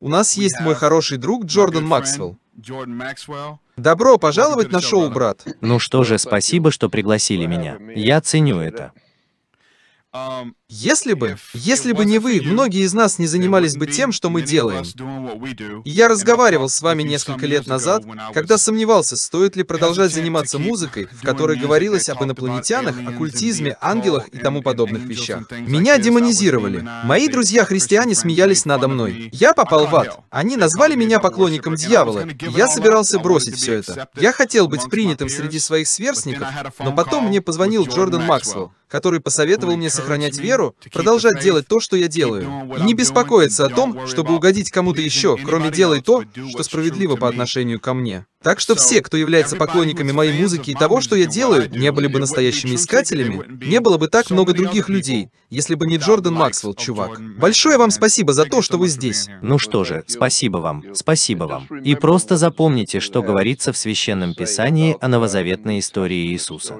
У нас есть мой хороший друг Джордан Максвелл. Добро пожаловать на шоу, брат. Ну что же, спасибо, что пригласили меня. Я ценю это. Um, если бы, если бы не вы, многие из нас не занимались бы тем, что мы делаем. Я разговаривал с вами несколько лет назад, когда сомневался, стоит ли продолжать заниматься музыкой, в которой говорилось об инопланетянах, оккультизме, ангелах и тому подобных вещах. Меня демонизировали. Мои друзья-христиане смеялись надо мной. Я попал в ад. Они назвали меня поклонником дьявола. Я собирался бросить все это. Я хотел быть принятым среди своих сверстников, но потом мне позвонил Джордан Максвелл который посоветовал мне сохранять веру, продолжать делать то, что я делаю, и не беспокоиться о том, чтобы угодить кому-то еще, кроме делай то, что справедливо по отношению ко мне. Так что все, кто является поклонниками моей музыки и того, что я делаю, не были бы настоящими искателями, не было бы так много других людей, если бы не Джордан Максвелл, чувак. Большое вам спасибо за то, что вы здесь. Ну что же, спасибо вам, спасибо вам. И просто запомните, что говорится в Священном Писании о новозаветной истории Иисуса.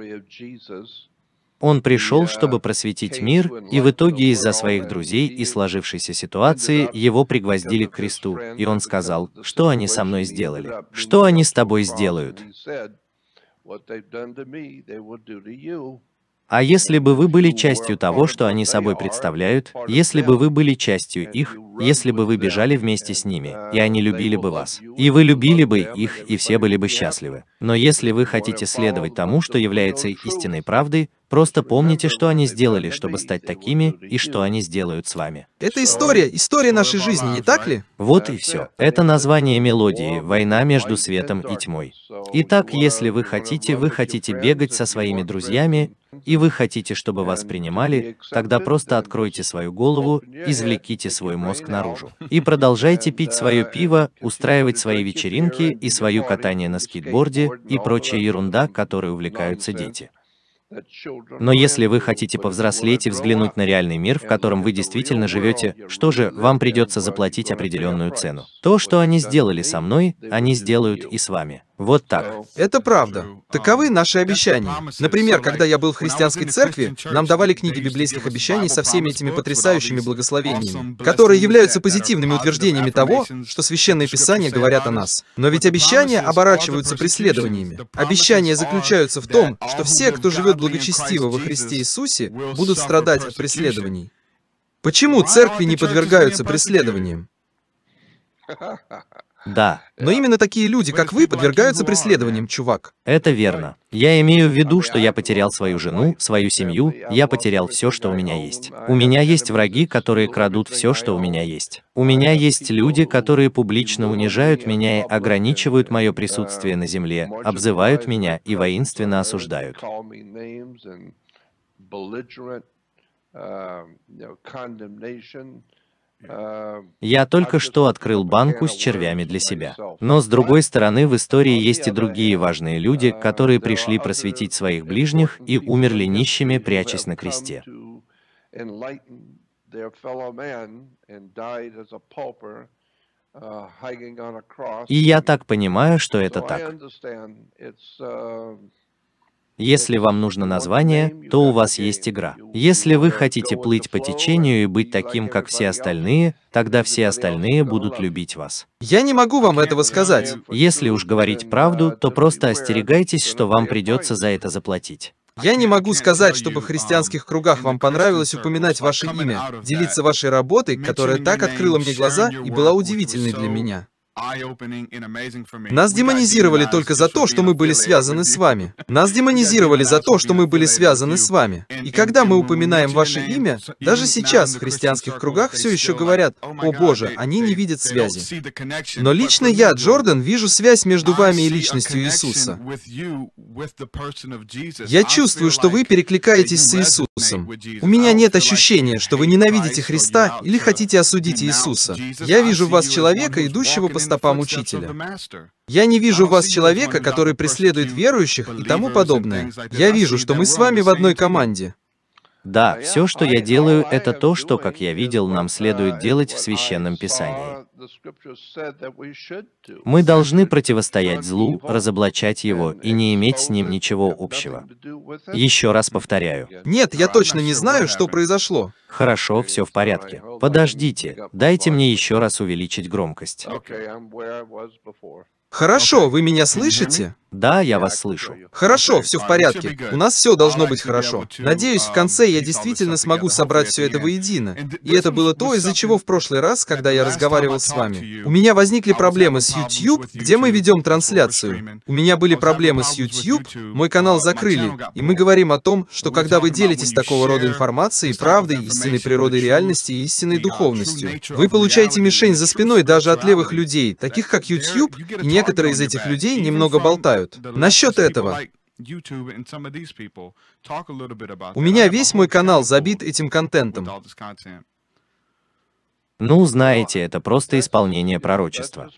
Он пришел, чтобы просветить мир, и в итоге из-за своих друзей и сложившейся ситуации его пригвоздили к кресту, и он сказал, что они со мной сделали, что они с тобой сделают. What they've done to me, they will do to you. А если бы вы были частью того, что они собой представляют, если бы вы были частью их, если бы вы бежали вместе с ними, и они любили бы вас, и вы любили бы их, и все были бы счастливы. Но если вы хотите следовать тому, что является истинной правдой, Просто помните, что они сделали, чтобы стать такими, и что они сделают с вами. Это история, история нашей жизни, не так ли? Вот и все. Это название мелодии «Война между светом и тьмой». Итак, если вы хотите, вы хотите бегать со своими друзьями, и вы хотите, чтобы вас принимали, тогда просто откройте свою голову, извлеките свой мозг наружу. И продолжайте пить uh, свое пиво, устраивать свои вечеринки и свое катание на скейтборде и прочая ерунда, которой увлекаются дети. Но если вы хотите повзрослеть и взглянуть на реальный мир, в котором вы действительно живете, что же, вам придется заплатить определенную цену. То, что они сделали со мной, они сделают и с вами. Вот так. Это правда. Um, Таковы наши обещания. Например, когда я был в христианской церкви, нам давали книги библейских обещаний со всеми этими потрясающими благословениями, которые являются позитивными утверждениями того, что священные писания говорят о нас. Но ведь обещания оборачиваются преследованиями. Обещания заключаются в том, что все, кто живет благочестиво во Христе Иисусе, будут страдать от преследований. Почему церкви не подвергаются преследованиям? Да. Но именно такие люди, как вы, подвергаются преследованиям, чувак. Это верно. Я имею в виду, что я потерял свою жену, свою семью, я потерял все, что у меня есть. У меня есть враги, которые крадут все, что у меня есть. У меня есть люди, которые публично унижают меня и ограничивают мое присутствие на земле, обзывают меня и воинственно осуждают. uh, you know, condemnation я только что открыл банку с червями для себя. Но с другой стороны, в истории есть и другие важные люди, которые пришли просветить своих ближних и умерли нищими, прячась на кресте. И я так понимаю, что это так. Если вам нужно название, то у вас есть игра. Если вы хотите плыть по течению и быть таким, как все остальные, тогда все остальные будут любить вас. Я не могу вам этого сказать. Если уж говорить правду, то просто остерегайтесь, что вам придется за это заплатить. Я не могу сказать, чтобы в христианских кругах вам понравилось упоминать ваше имя, делиться вашей работой, которая так открыла мне глаза и была удивительной для меня. Нас демонизировали только за то, что мы были связаны с вами. Нас демонизировали за то, что мы были связаны с вами. И когда мы упоминаем ваше имя, даже сейчас в христианских кругах все еще говорят, oh «О Боже, они не видят связи». Но лично я, Джордан, вижу связь между вами и личностью Иисуса. Я чувствую, что вы перекликаетесь с Иисусом. У меня нет ощущения, что вы ненавидите Христа или хотите осудить Иисуса. Я вижу в вас человека, идущего по стопам учителя. Я не вижу в вас человека, который преследует верующих и тому подобное. Я вижу, что мы с вами в одной команде. Да, а все, что я делаю, это то, что, как я видел, нам следует делать в Священном Писании. Мы должны противостоять злу, разоблачать его и не иметь с ним ничего общего. Еще раз повторяю. Нет, я точно не знаю, что произошло. Хорошо, все в порядке. Подождите, дайте мне еще раз увеличить громкость. Хорошо, вы меня слышите? Да, я вас слышу. Хорошо, все в порядке. У нас все должно быть хорошо. Э, Надеюсь, в а, конце я действительно смогу собрать все это воедино. И это было то, из-за чего в прошлый раз, когда я разговаривал с вами, у меня возникли проблемы с YouTube, где мы ведем трансляцию. У меня были проблемы с YouTube, мой канал uh, закрыли, и мы говорим о том, что когда вы делитесь такого рода информацией, правдой, истинной природой реальности и истинной духовностью, вы получаете мишень за спиной даже от левых людей, таких как YouTube, и некоторые из этих людей немного болтают мешают. Насчет этого. У меня весь мой канал забит этим контентом. Ну, знаете, это просто исполнение пророчества.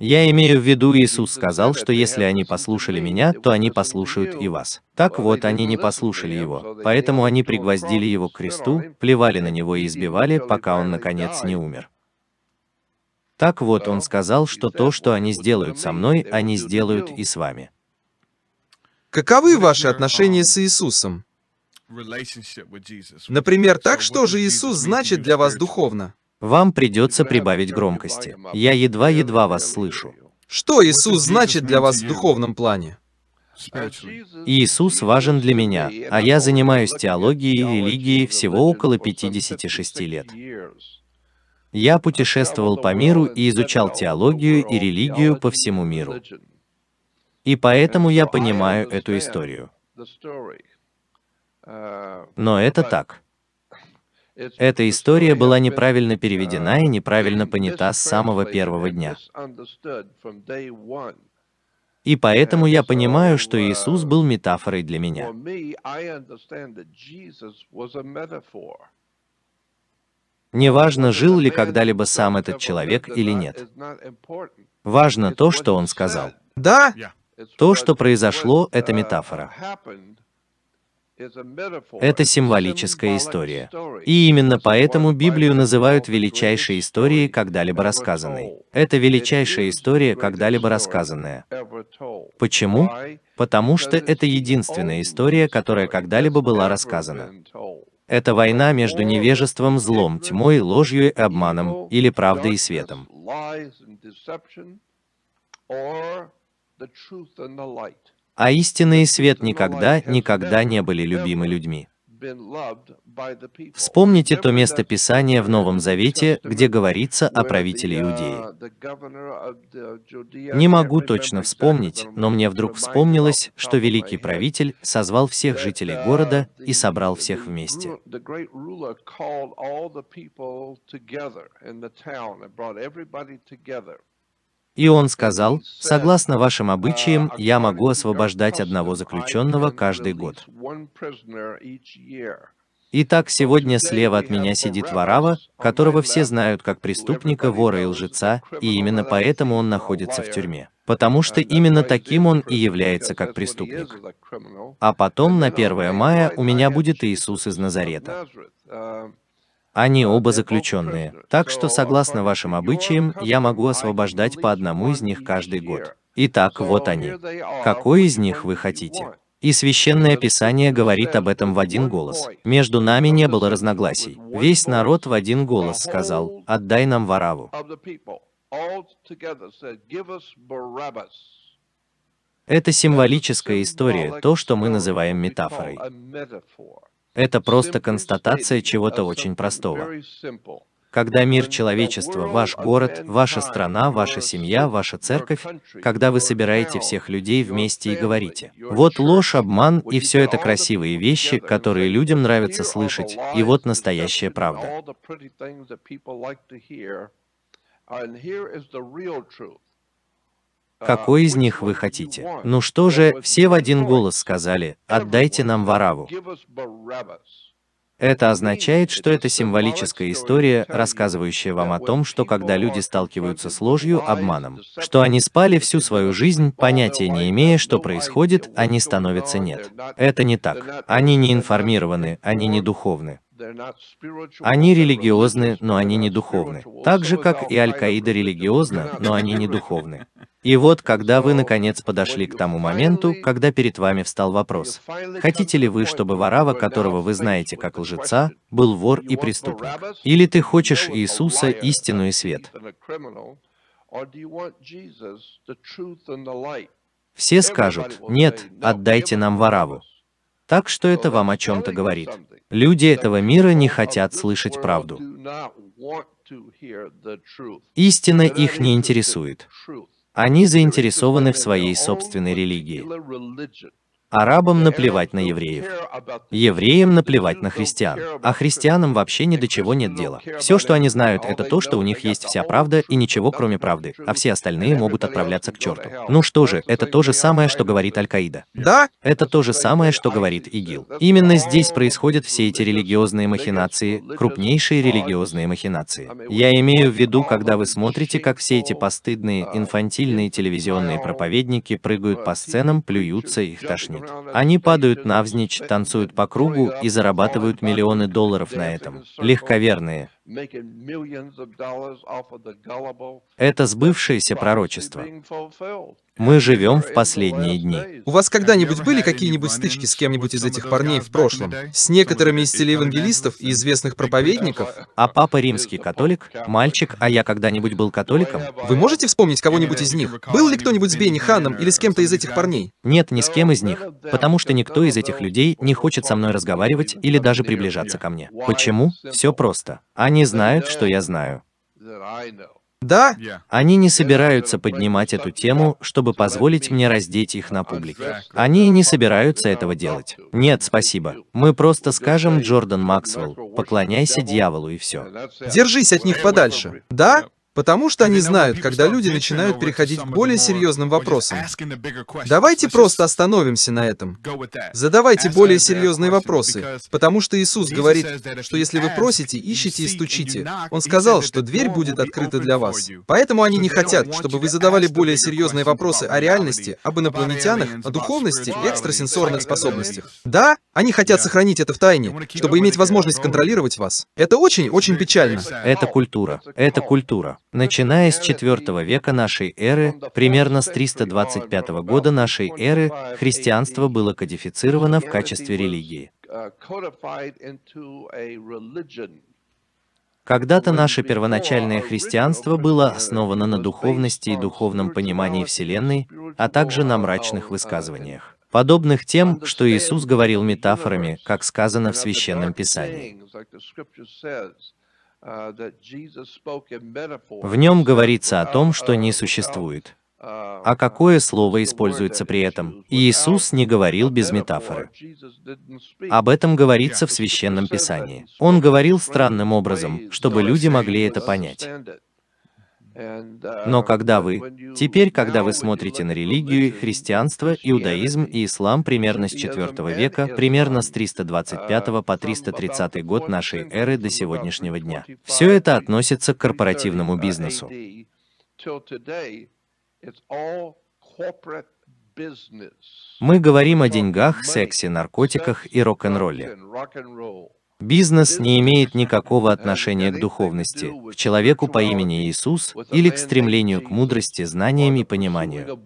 Я имею в виду, Иисус сказал, что если они послушали меня, то они послушают и вас. Так вот, они не послушали его, поэтому они пригвоздили его к кресту, плевали на него и избивали, пока он, наконец, не умер. Так вот, он сказал, что то, что они сделают со мной, они сделают и с вами. Каковы ваши отношения с Иисусом? Например, так что же Иисус значит для вас духовно? Вам придется прибавить громкости. Я едва-едва вас слышу. Что Иисус значит для вас в духовном плане? Иисус важен для меня, а я занимаюсь теологией и религией всего около 56 лет. Я путешествовал по миру и изучал теологию и религию по всему миру. И поэтому я понимаю эту историю. Но это так. Эта история была неправильно переведена и неправильно понята с самого первого дня. И поэтому я понимаю, что Иисус был метафорой для меня. Неважно, жил ли когда-либо сам этот человек или нет. Важно то, что он сказал. Да? То, что произошло, это метафора. Это символическая история. И именно поэтому Библию называют величайшей историей, когда-либо рассказанной. Это величайшая история, когда-либо рассказанная. Почему? Потому что это единственная история, которая когда-либо была рассказана. Это война между невежеством, злом, тьмой, ложью и обманом, или правдой и светом. А истинный свет никогда, никогда не были любимы людьми. Вспомните то место Писания в Новом Завете, где говорится о правителе Иудеи. Не могу точно вспомнить, но мне вдруг вспомнилось, что великий правитель созвал всех жителей города и собрал всех вместе. И он сказал, согласно вашим обычаям, я могу освобождать одного заключенного каждый год. Итак, сегодня слева от меня сидит Варава, которого все знают как преступника, вора и лжеца, и именно поэтому он находится в тюрьме. Потому что именно таким он и является как преступник. А потом на 1 мая у меня будет Иисус из Назарета. А, они а, оба заключенные, так что согласно вашим обычаям, я могу освобождать по одному из них каждый год. Итак, вот они. Какой из них вы хотите? И Священное Писание говорит об этом в один голос. Между нами не было разногласий. Весь народ в один голос сказал, «Отдай нам Вараву». Это символическая история, то, что мы называем метафорой. Это просто констатация чего-то очень простого. Когда мир человечества, ваш город, ваша страна, ваша семья, ваша церковь, когда вы собираете всех людей вместе и говорите, вот ложь, обман и все это красивые вещи, которые людям нравится слышать, и вот настоящая правда. Какой из них вы хотите? Ну что же, все в один голос сказали, отдайте нам Вараву. Это означает, что это символическая история, рассказывающая вам о том, что когда люди сталкиваются с ложью, обманом, что они спали всю свою жизнь, понятия не имея, что происходит, они становятся нет. Это не так. Они не информированы, они не духовны. Они религиозны, но они не духовны. Так же, как и Аль-Каида религиозна, но они не духовны. И вот, когда вы, наконец, подошли к тому моменту, когда перед вами встал вопрос, хотите ли вы, чтобы Варава, которого вы знаете как лжеца, был вор и преступник? Или ты хочешь Иисуса, истину и свет? Все скажут, нет, отдайте нам Вараву. Так что это вам о чем-то говорит. Люди этого мира не хотят слышать правду. Истина их не интересует. Они заинтересованы в своей собственной религии. Арабам наплевать на евреев. Евреям наплевать на христиан. А христианам вообще ни до чего нет дела. Все, что они знают, это то, что у них есть вся правда и ничего кроме правды, а все остальные могут отправляться к черту. Ну что же, это то же самое, что говорит Аль-Каида. Да? Это то же самое, что говорит ИГИЛ. Именно здесь происходят все эти религиозные махинации, крупнейшие религиозные махинации. Я имею в виду, когда вы смотрите, как все эти постыдные, инфантильные телевизионные проповедники прыгают по сценам, плюются и их тошнит память. Они падают навзничь, танцуют по кругу и зарабатывают миллионы долларов на этом. Легковерные. Это сбывшееся пророчество. Мы живем в последние дни. У вас когда-нибудь были какие-нибудь стычки с кем-нибудь из этих парней в прошлом? С некоторыми из телеевангелистов и известных проповедников? А папа римский католик? Мальчик, а я когда-нибудь был католиком? Вы можете вспомнить кого-нибудь из них? Был ли кто-нибудь с Бенни Ханом или с кем-то из этих парней? Нет, ни с кем из них. Потому что никто из этих людей не хочет со мной разговаривать или даже приближаться ко мне. Почему? Все просто. Они они знают, что я знаю. Да? Они не собираются поднимать эту тему, чтобы позволить мне раздеть их на публике. Они не собираются этого делать. Нет, спасибо. Мы просто скажем, Джордан Максвелл, поклоняйся дьяволу и все. Держись от них подальше. Да? Потому что они знают, когда люди начинают переходить к более серьезным вопросам. Давайте просто остановимся на этом. Задавайте более серьезные вопросы, потому что Иисус говорит, что если вы просите, ищите и стучите. Он сказал, что дверь будет открыта для вас. Поэтому они не хотят, чтобы вы задавали более серьезные вопросы о реальности, об инопланетянах, о духовности экстрасенсорных способностях. Да, они хотят сохранить это в тайне, чтобы иметь возможность контролировать вас. Это очень-очень печально. Это культура. Это культура. Начиная с IV века нашей эры, примерно с 325 года нашей эры, христианство было кодифицировано в качестве религии. Когда-то наше первоначальное христианство было основано на духовности и духовном понимании Вселенной, а также на мрачных высказываниях, подобных тем, что Иисус говорил метафорами, как сказано в Священном Писании. Uh, в нем говорится о uh, том, что uh, не существует. А какое слово используется при этом? Иисус не говорил без метафоры. Об этом говорится в Священном Писании. Он говорил странным образом, чтобы люди могли это понять. Но когда вы, теперь, когда вы смотрите на религию, христианство, иудаизм и ислам примерно с 4 века, примерно с 325 по 330 год нашей эры до сегодняшнего дня, все это относится к корпоративному бизнесу. Мы говорим о деньгах, сексе, наркотиках и рок-н-ролле. Бизнес не э, имеет никакого э, отношения к э, духовности, к человеку по имени Иисус или к стремлению к мудрости, знаниям и пониманию.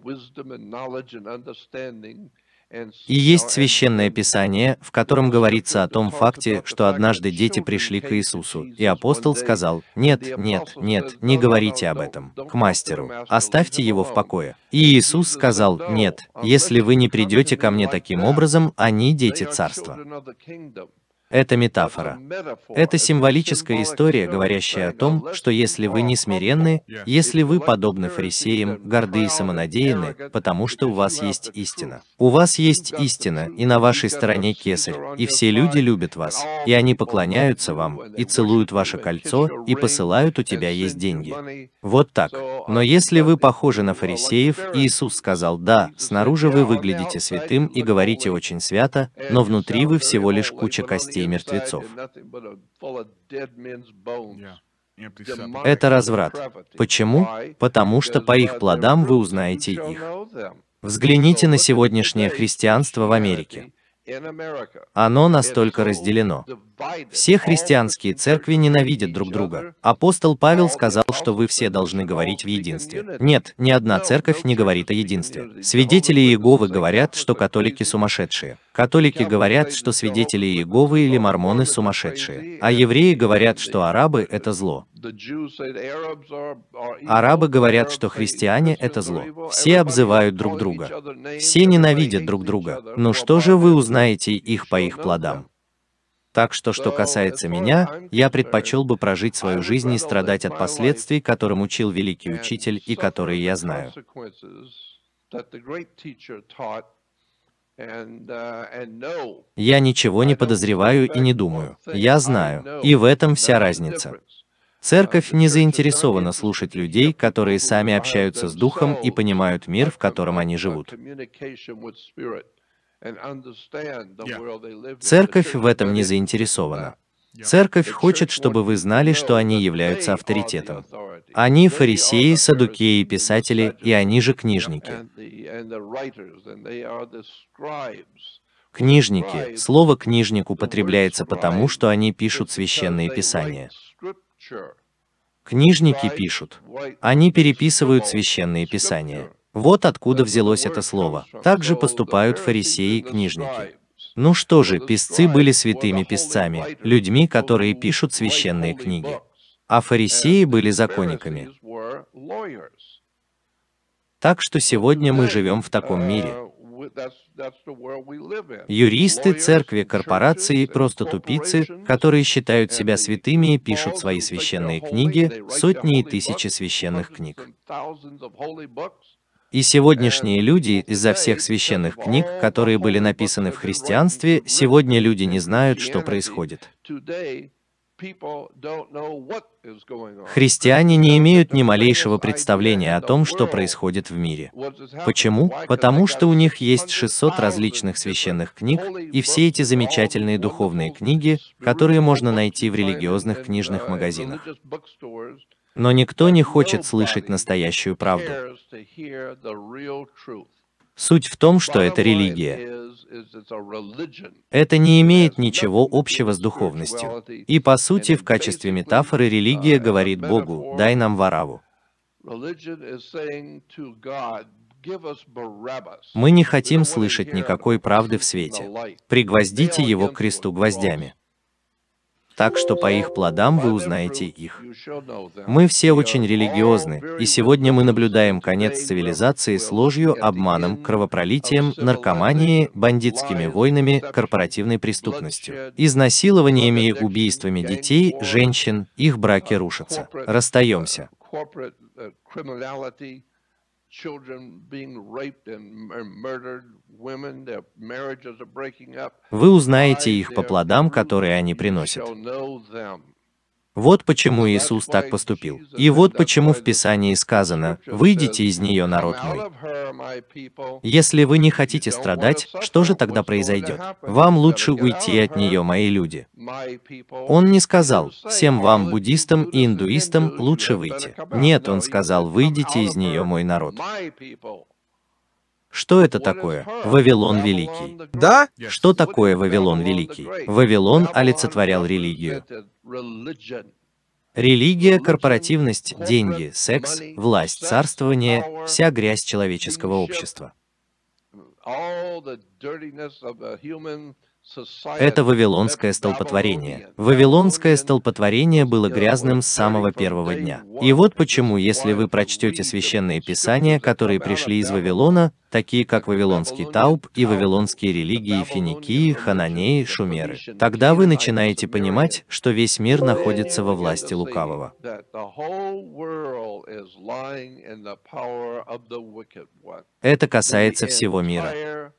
И есть священное писание, в котором говорится о том факте, что однажды дети пришли к Иисусу, и апостол сказал, «Нет, нет, нет, не говорите об этом, к мастеру, оставьте его в покое». И Иисус сказал, «Нет, если вы не придете ко мне таким образом, они дети царства». Это метафора. Это символическая история, говорящая о том, что если вы не смиренны, если вы подобны фарисеям, горды и самонадеяны, потому что у вас есть истина. У вас есть истина, и на вашей стороне кесарь, и все люди любят вас, и они поклоняются вам, и целуют ваше кольцо, и посылают у тебя есть деньги. Вот так. Но если вы похожи на фарисеев, Иисус сказал, да, снаружи вы выглядите святым и говорите очень свято, но внутри вы всего лишь куча костей энергии мертвецов. Это разврат. Почему? Потому что по их плодам вы узнаете их. Взгляните на сегодняшнее христианство в Америке. Оно настолько разделено. Все христианские церкви ненавидят друг друга. Апостол Павел сказал, что вы все должны говорить в единстве. Нет, ни одна церковь не говорит о единстве. Свидетели Иеговы говорят, что католики сумасшедшие. Католики говорят, что свидетели Иеговы или мормоны сумасшедшие. А евреи говорят, что арабы — это зло. Арабы говорят, что христиане — это зло. Все обзывают друг друга. Все ненавидят друг друга. Но ну что же вы узнаете их по их плодам? Так что, что касается меня, я предпочел бы прожить свою жизнь и страдать от последствий, которым учил великий учитель и которые я знаю. Uh, я ничего не подозреваю и не думаю. Я знаю. И в этом вся разница. Uh, Церковь не заинтересована слушать людей, которые сами общаются с Духом и понимают мир, в котором они uh, живут. Церковь в этом не заинтересована. Церковь хочет, чтобы вы знали, что они являются авторитетом. Они фарисеи, садукеи, писатели, и они же книжники. Книжники. Слово «книжник» употребляется потому, что они пишут священные писания. Книжники пишут. Они переписывают священные писания. Вот откуда э, взялось это слово. Так же поступают фарисеи и книжники. Ну что же, писцы были святыми писцами, людьми, которые пишут священные книги. А фарисеи э, были законниками. Так что сегодня мы живем в таком э, мире. Юристы, церкви, корпорации просто тупицы, которые считают себя святыми и пишут свои священные книги, сотни и тысячи священных книг. И сегодняшние люди из-за всех священных книг, которые были написаны в христианстве, сегодня люди не знают, что происходит. Христиане не имеют ни малейшего представления о том, что происходит в мире. Почему? Потому что у них есть 600 различных священных книг, и все эти замечательные духовные книги, которые можно найти в религиозных книжных магазинах. Но никто не хочет слышать настоящую правду. Суть в том, что это религия. Это не имеет ничего общего с духовностью. И по сути, в качестве метафоры религия uh, говорит Богу, дай нам Вараву. Мы не хотим слышать никакой правды в свете. Пригвоздите его к кресту гвоздями так что по их плодам вы узнаете их. Мы все очень религиозны, и сегодня мы наблюдаем конец цивилизации с ложью, обманом, кровопролитием, наркоманией, бандитскими войнами, корпоративной преступностью, изнасилованиями и убийствами детей, женщин, их браки рушатся. Расстаемся. Вы узнаете их по плодам, которые они приносят. Вот почему Иисус так поступил. И вот почему в Писании сказано, «Выйдите из нее, народ мой». Если вы не хотите страдать, что же тогда произойдет? Вам лучше уйти от нее, мои люди. Он не сказал, всем вам, буддистам и индуистам, лучше выйти. Нет, он сказал, «Выйдите из нее, мой народ». Что это такое? Вавилон Великий. Да? Что такое Вавилон Великий? Вавилон олицетворял религию. Религия, корпоративность, деньги, секс, власть, царствование, вся грязь человеческого общества. Это вавилонское столпотворение. Вавилонское столпотворение было грязным с самого первого дня. И вот почему, если вы прочтете священные писания, которые пришли из Вавилона, такие как Вавилонский тауп и вавилонские религии Финикии, Хананеи, Шумеры, тогда вы начинаете понимать, что весь мир находится во власти лукавого. Это касается всего мира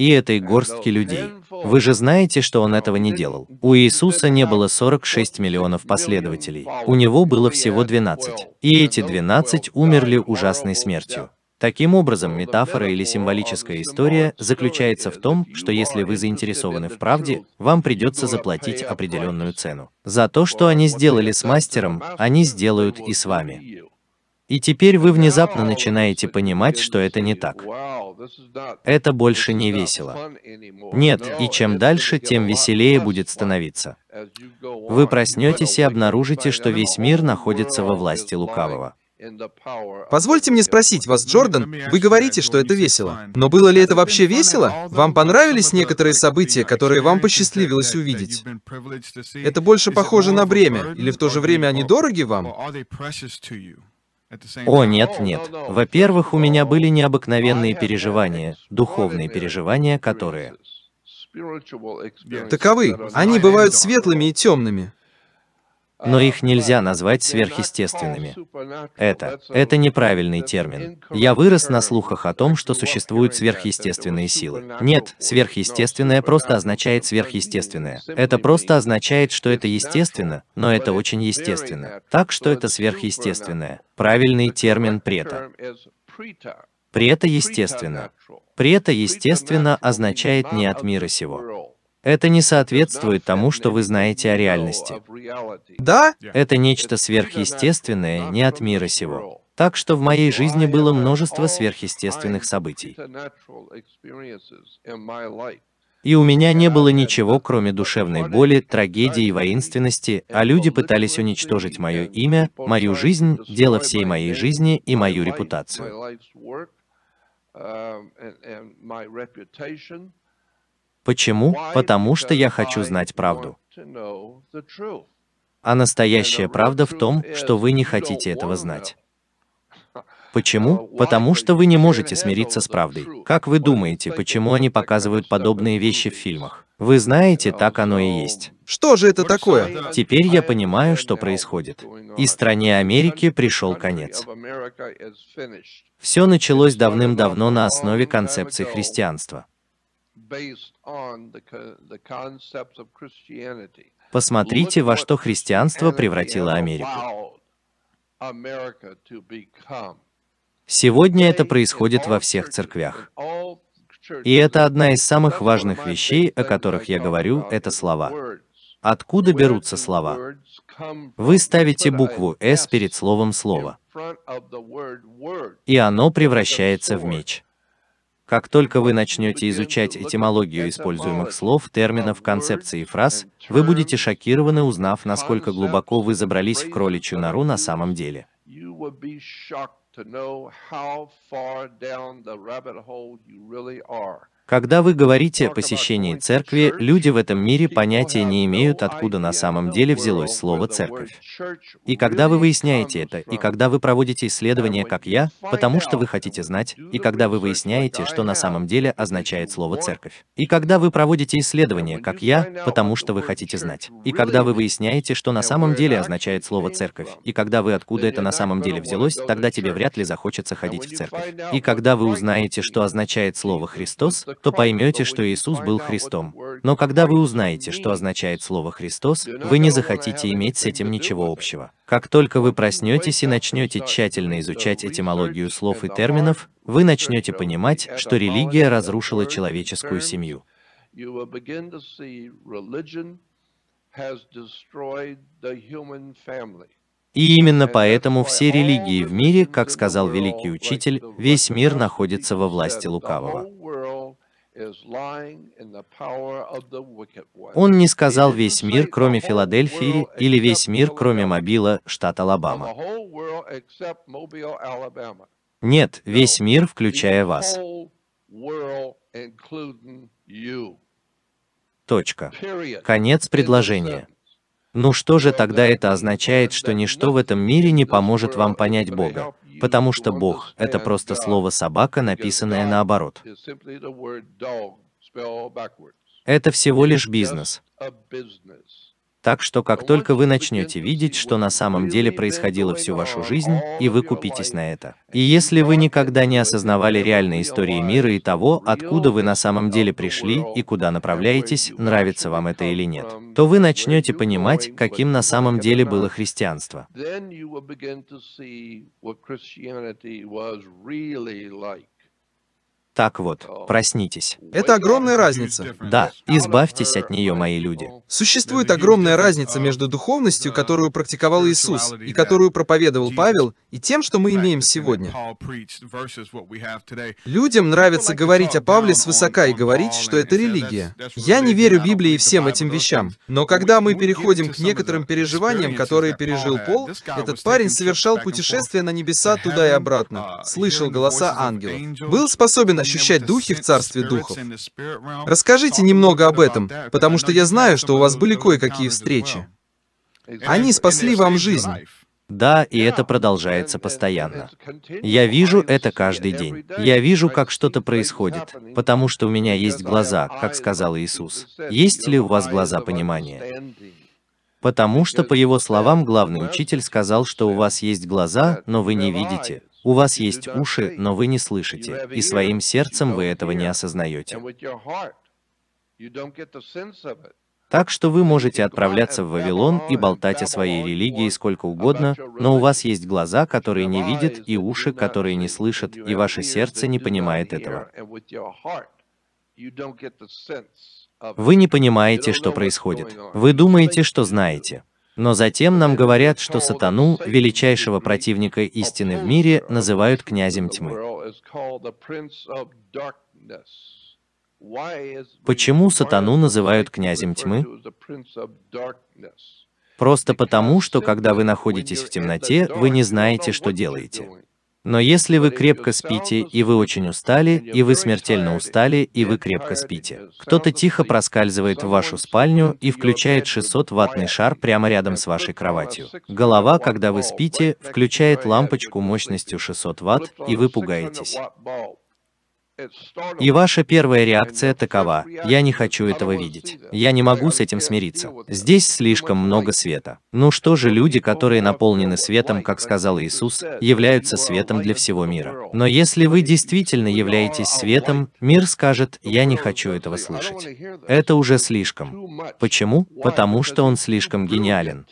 и этой горстки людей. Вы же знаете, что он этого не делал. У Иисуса не было 46 миллионов последователей, у него было всего 12. И эти 12 умерли ужасной смертью. Таким образом, метафора или символическая история заключается в том, что если вы заинтересованы в правде, вам придется заплатить определенную цену. За то, что они сделали с мастером, они сделают и с вами. И теперь вы внезапно начинаете понимать, что это не так. Это больше не весело. Нет, и чем дальше, тем веселее будет становиться. Вы проснетесь и обнаружите, что весь мир находится во власти лукавого. Позвольте мне спросить вас, Джордан, вы говорите, что это весело. Но было ли это вообще весело? Вам понравились некоторые события, которые вам посчастливилось увидеть? Это больше похоже на бремя, или в то же время они дороги вам? О, нет, нет. Во-первых, у меня были необыкновенные переживания, духовные переживания, которые... Таковы. Они бывают светлыми и темными но их нельзя назвать сверхъестественными. Это, это неправильный термин. Я вырос на слухах о том, что существуют сверхъестественные силы. Нет, сверхъестественное просто означает сверхъестественное. Это просто означает, что это естественно, но это очень естественно. Так что это сверхъестественное. Правильный термин прета. Прета естественно. Прета естественно означает не от мира сего. Это не соответствует тому, что вы знаете о реальности. Да? Это нечто сверхъестественное, не от мира сего. Так что в моей жизни было множество сверхъестественных событий. И у меня не было ничего, кроме душевной боли, трагедии и воинственности, а люди пытались уничтожить мое имя, мою жизнь, дело всей моей жизни и мою репутацию. Почему? Потому что я хочу знать правду. А настоящая правда в том, что вы не хотите этого знать. Почему? Потому что вы не можете смириться с правдой. Как вы думаете, почему они показывают подобные вещи в фильмах? Вы знаете, так оно и есть. Что же это такое? Теперь я понимаю, что происходит. И стране Америки пришел конец. Все началось давным-давно на основе концепции христианства. Посмотрите, во что христианство превратило Америку. Сегодня это происходит во всех церквях. И это одна из самых важных вещей, о которых я говорю, это слова. Откуда берутся слова? Вы ставите букву «С» перед словом «слово», и оно превращается в меч. Как только вы начнете изучать этимологию используемых слов, терминов, концепций и фраз, вы будете шокированы, узнав, насколько глубоко вы забрались в кроличью нору на самом деле. to know how far down the rabbit hole you really are. Когда вы говорите о посещении церкви, люди в этом мире понятия не имеют, откуда на самом деле взялось слово «церковь». И когда вы выясняете это, и когда вы проводите исследования, как я, потому что вы хотите знать, и когда вы выясняете, что на самом деле означает слово «церковь», и когда вы проводите исследования, как я, потому что вы хотите знать, и когда вы выясняете, что на самом деле означает слово «церковь», и когда вы откуда это на самом деле взялось, тогда тебе вряд ли захочется ходить в церковь. И когда вы узнаете, что означает слово «Христос», то поймете, что Иисус был Христом. Но когда вы узнаете, что означает слово «Христос», вы не захотите иметь с этим ничего общего. Как только вы проснетесь и начнете тщательно изучать этимологию слов и терминов, вы начнете понимать, что религия разрушила человеческую семью. И именно поэтому все религии в мире, как сказал великий учитель, весь мир находится во власти лукавого. Он не сказал весь мир, кроме Филадельфии, или весь мир, кроме Мобила, штат Алабама. Нет, весь мир, включая вас. Точка. Конец предложения. Ну что же тогда это означает, что ничто в этом мире не поможет вам понять Бога? потому что Бог — это просто слово «собака», написанное наоборот. Это всего лишь бизнес. Так что как ну, только вы начнете видеть, что на самом деле происходило всю вашу жизнь, и вы купитесь на это. И если вы никогда не осознавали реальной истории мира и того, откуда вы на самом деле пришли и куда направляетесь, нравится вам это или нет, то вы начнете понимать, каким на самом деле было христианство. Так вот, проснитесь. Это огромная разница. Да, избавьтесь от нее, мои люди. Существует огромная разница а, между духовностью, которую практиковал Иисус, и которую проповедовал Павел, и тем, что мы имеем сегодня. Людям нравится говорить о Павле свысока и говорить, что это религия. Я не верю Библии и всем этим вещам, но когда мы переходим к некоторым переживаниям, которые пережил Пол, этот парень совершал путешествие на небеса туда и обратно, uh, слышал голоса ангелов, был способен ощущать духи в Царстве Духов? Расскажите немного об этом, потому что я знаю, что у вас были кое-какие встречи. Они спасли вам жизнь. Да, и это продолжается постоянно. Я вижу это каждый день. Я вижу, как что-то происходит, потому что у меня есть глаза, как сказал Иисус. Есть ли у вас глаза понимания? Потому что, по его словам, главный учитель сказал, что у вас есть глаза, но вы не видите. У вас есть уши, но вы не слышите, и своим сердцем вы этого не осознаете. Так что вы можете отправляться в Вавилон и болтать о своей религии сколько угодно, но у вас есть глаза, которые не видят, и уши, которые не слышат, и ваше сердце не понимает этого. Вы не понимаете, что происходит. Вы думаете, что знаете. Но затем нам говорят, что сатану, величайшего противника истины в мире, называют князем тьмы. Почему сатану называют князем тьмы? Просто потому, что когда вы находитесь в темноте, вы не знаете, что делаете. Но если вы крепко спите, и вы очень устали, и вы смертельно устали, и вы крепко спите, кто-то тихо проскальзывает в вашу спальню и включает 600-ваттный шар прямо рядом с вашей кроватью. Голова, когда вы спите, включает лампочку мощностью 600 ватт, и вы пугаетесь. И ваша первая реакция такова. Я не хочу этого видеть. Я не могу с этим смириться. Здесь слишком много света. Ну что же люди, которые наполнены светом, как сказал Иисус, являются светом для всего мира. Но если вы действительно являетесь светом, мир скажет, я не хочу этого слышать. Это уже слишком. Почему? Потому что он слишком гениален.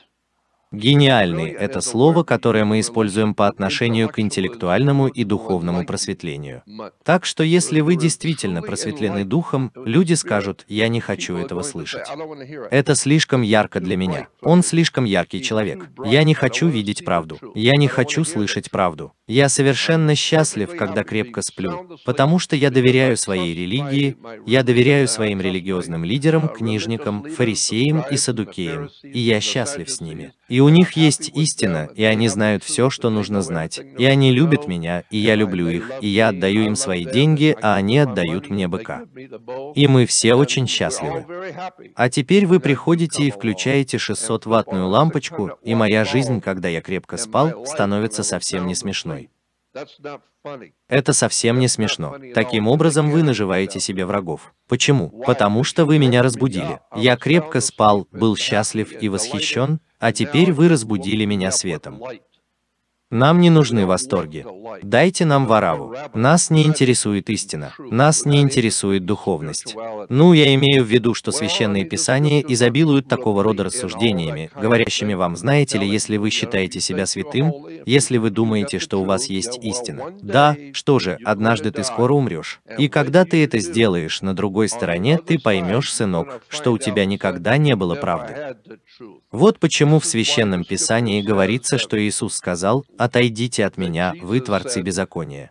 Гениальный – это слово, которое мы используем по отношению к интеллектуальному и духовному просветлению. Так что если вы действительно просветлены духом, люди скажут «я не хочу этого слышать». Это слишком ярко для меня. Он слишком яркий человек. Я не хочу видеть правду. Я не хочу слышать правду. Я совершенно счастлив, когда крепко сплю, потому что я доверяю своей религии, я доверяю uh, своим uh, религиозным uh, лидерам, книжникам, фарисеям и садукеям, и я счастлив с ними. И у них есть истина, и они знают все, что нужно знать. И они любят меня, и я люблю их, и я отдаю им свои деньги, а они отдают мне быка. И мы все очень счастливы. А теперь вы приходите и включаете 600-ваттную лампочку, и моя жизнь, когда я крепко спал, становится совсем не смешной. Это совсем не смешно. Таким образом вы наживаете себе врагов. Почему? Потому что вы меня разбудили. Я крепко спал, был счастлив и восхищен, а теперь вы разбудили меня светом. Нам не нужны восторги. Дайте нам вораву. Нас не интересует истина. Нас не интересует духовность. Ну, я имею в виду, что священные писания изобилуют такого рода рассуждениями, говорящими вам, знаете ли, если вы считаете себя святым, если вы думаете, что у вас есть истина. Да, что же, однажды ты скоро умрешь. И когда ты это сделаешь на другой стороне, ты поймешь, сынок, что у тебя никогда не было правды. Вот почему в священном писании говорится, что Иисус сказал, отойдите от меня, вы творцы беззакония.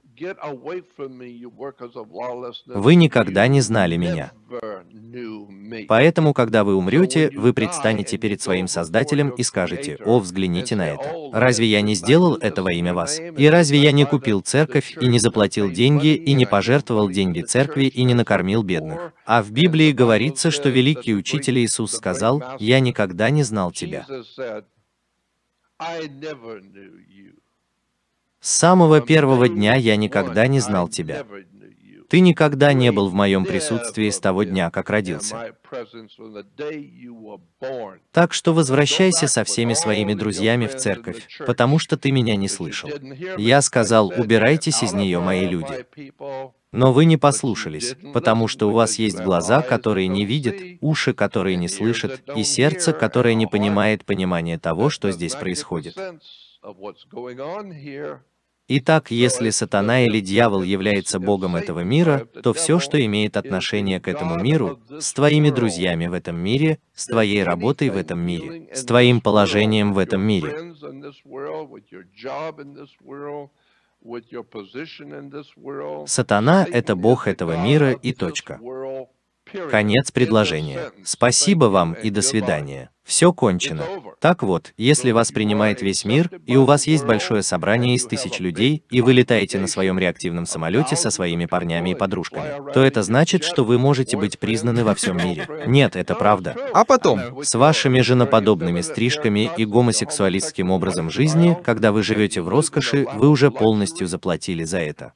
Вы никогда не знали меня. Поэтому, когда вы умрете, вы предстанете перед своим Создателем и скажете, «О, взгляните на это! Oh, разве я не сделал это во имя вас? И разве я не купил церковь, и не заплатил деньги, и не пожертвовал деньги церкви, и не накормил бедных?» А в Библии говорится, что великий учитель Иисус сказал, «Я никогда не знал тебя». С самого первого дня я никогда не знал тебя. Ты никогда не был в моем присутствии с того дня, как родился. Так что возвращайся со всеми своими друзьями в церковь, потому что ты меня не слышал. Я сказал, убирайтесь из нее, мои люди. Но вы не послушались, потому что у вас есть глаза, которые не видят, уши, которые не слышат, и сердце, которое не понимает понимания того, что здесь происходит. Итак, если сатана или дьявол является богом этого мира, то все, что имеет отношение к этому миру, с твоими друзьями в этом мире, с твоей работой в этом мире, с твоим положением в этом мире. Сатана — это бог этого мира и точка. Конец предложения. Спасибо вам и до свидания. Все кончено. Так вот, если вас принимает весь мир, и у вас есть большое собрание из тысяч людей, и вы летаете на своем реактивном самолете со своими парнями и подружками, то это значит, что вы можете быть признаны во всем мире. Нет, это правда. А потом? С вашими женоподобными стрижками и гомосексуалистским образом жизни, когда вы живете в роскоши, вы уже полностью заплатили за это.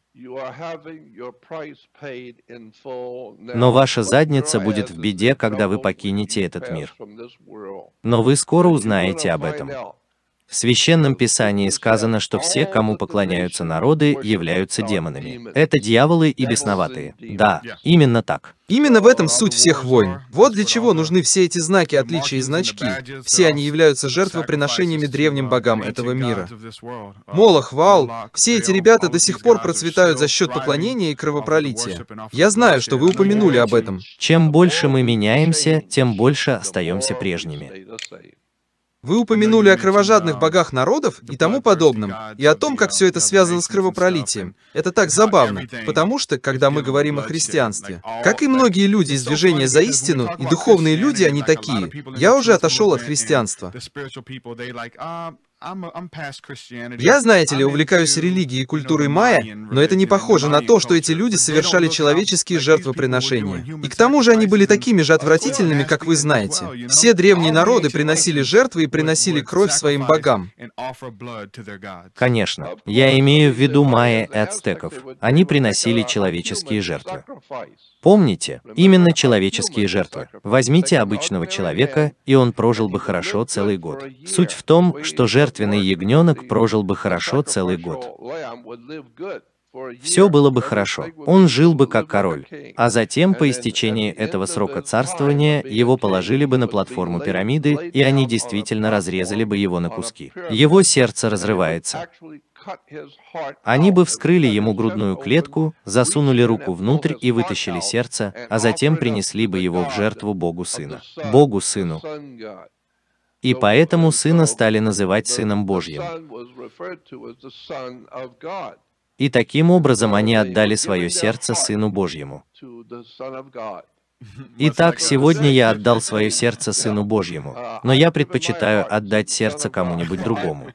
Но ваша задница будет в беде, когда вы покинете этот мир. Но вы скоро узнаете об этом. В Священном Писании сказано, что все, кому поклоняются народы, являются демонами. Это дьяволы и бесноватые. Да, именно так. Именно в этом суть всех войн. Вот для чего нужны все эти знаки отличия и значки. Все они являются жертвоприношениями древним богам этого мира. Молох, Вал, все эти ребята до сих пор процветают за счет поклонения и кровопролития. Я знаю, что вы упомянули об этом. Чем больше мы меняемся, тем больше остаемся прежними. Вы упомянули о кровожадных богах народов и тому подобном, и о том, как все это связано с кровопролитием. Это так забавно, потому что, когда мы говорим о христианстве, как и многие люди из движения за истину, и духовные люди, они такие. Я уже отошел от христианства. Я, знаете ли, увлекаюсь религией и культурой майя, но это не похоже на то, что эти люди совершали человеческие жертвоприношения. И к тому же они были такими же отвратительными, как вы знаете. Все древние народы приносили жертвы и приносили кровь своим богам. Конечно. Я имею в виду майя и ацтеков. Они приносили человеческие жертвы. Помните, именно человеческие жертвы. Возьмите обычного человека, и он прожил бы хорошо целый год. Суть в том, что жертвы жертвенный ягненок прожил бы хорошо целый год. Все было бы хорошо, он жил бы как король, а затем, по истечении этого срока царствования, его положили бы на платформу пирамиды, и они действительно разрезали бы его на куски. Его сердце разрывается. Они бы вскрыли ему грудную клетку, засунули руку внутрь и вытащили сердце, а затем принесли бы его в жертву Богу Сына. Богу Сыну и поэтому сына стали называть Сыном Божьим. И таким образом они отдали свое сердце Сыну Божьему. Итак, сегодня я отдал свое сердце Сыну Божьему, но я предпочитаю отдать сердце кому-нибудь другому.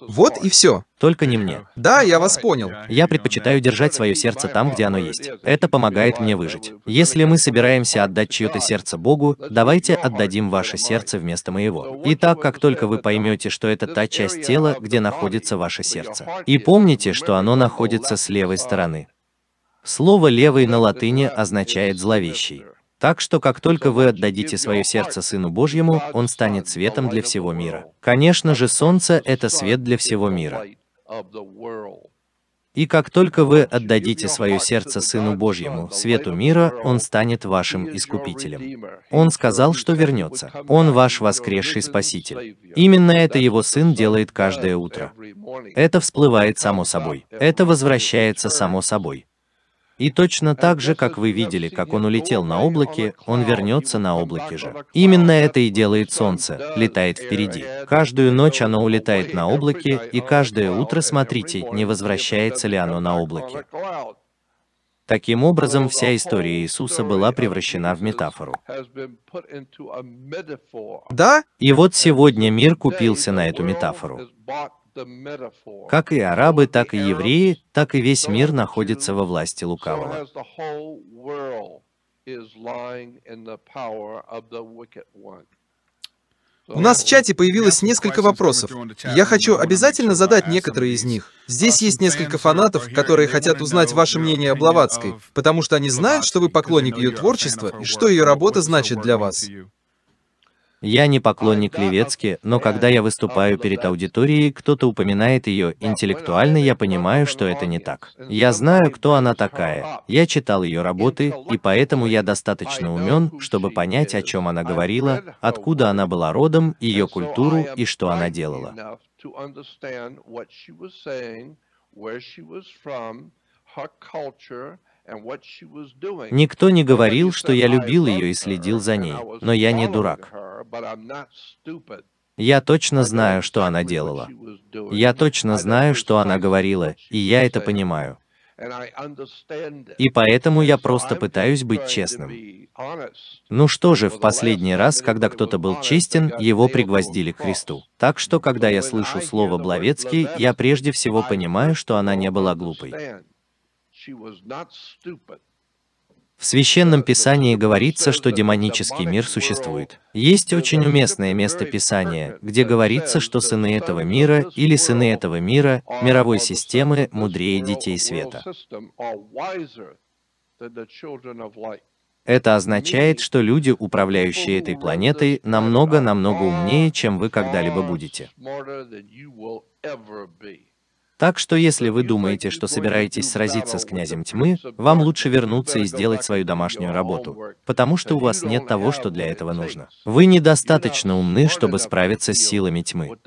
Вот и все. Только не мне. Да, я вас понял. Я предпочитаю держать свое сердце там, где оно есть. Это помогает мне выжить. Если мы собираемся отдать чье-то сердце Богу, давайте отдадим ваше сердце вместо моего. Итак, как только вы поймете, что это та часть тела, где находится ваше сердце. И помните, что оно находится с левой стороны. Слово «левый» на латыни означает «зловещий». Так что как только вы отдадите свое сердце Сыну Божьему, Он станет светом для всего мира. Конечно же, Солнце — это свет для всего мира. И как только вы отдадите свое сердце Сыну Божьему, свету мира, Он станет вашим Искупителем. Он сказал, что вернется. Он ваш воскресший Спаситель. Именно это Его Сын делает каждое утро. Это всплывает само собой. Это возвращается само собой. И точно так же, как вы видели, как он улетел на облаке, он вернется на облаке же. Именно это и делает Солнце, летает впереди. Каждую ночь оно улетает на облаке, и каждое утро смотрите, не возвращается ли оно на облаке. Таким образом, вся история Иисуса была превращена в метафору. Да? И вот сегодня мир купился на эту метафору. Как и арабы, так и евреи, так и весь мир находится во власти лукавого. У нас в чате появилось несколько вопросов. Я хочу обязательно задать некоторые из них. Здесь есть несколько фанатов, которые хотят узнать ваше мнение о Блаватской, потому что они знают, что вы поклонник ее творчества и что ее работа значит для вас. Я не поклонник Левецки, но когда я выступаю перед аудиторией, кто-то упоминает ее, интеллектуально я понимаю, что это не так. Я знаю, кто она такая, я читал ее работы, и поэтому я достаточно умен, чтобы понять, о чем она говорила, откуда она была родом, ее культуру и что она делала. her culture Никто не говорил, что я любил ее и следил за ней, но я не дурак. Я точно знаю, что она делала. Я точно знаю, что она говорила, и я это понимаю. И поэтому я просто пытаюсь быть честным. Ну что же, в последний раз, когда кто-то был честен, его пригвоздили к кресту. Так что, когда я слышу слово Бловецкий, я прежде всего понимаю, что она не была глупой. В Священном Писании говорится, что демонический мир существует. Есть очень уместное место Писания, где говорится, что сыны этого мира или сыны этого мира, мировой системы, мудрее детей света. Это означает, что люди, управляющие этой планетой, намного-намного умнее, чем вы когда-либо будете. Так что если вы думаете, что собираетесь сразиться с князем тьмы, вам лучше вернуться и сделать свою домашнюю работу, потому что у вас нет того, что для этого нужно. Вы недостаточно умны, чтобы справиться с силами тьмы.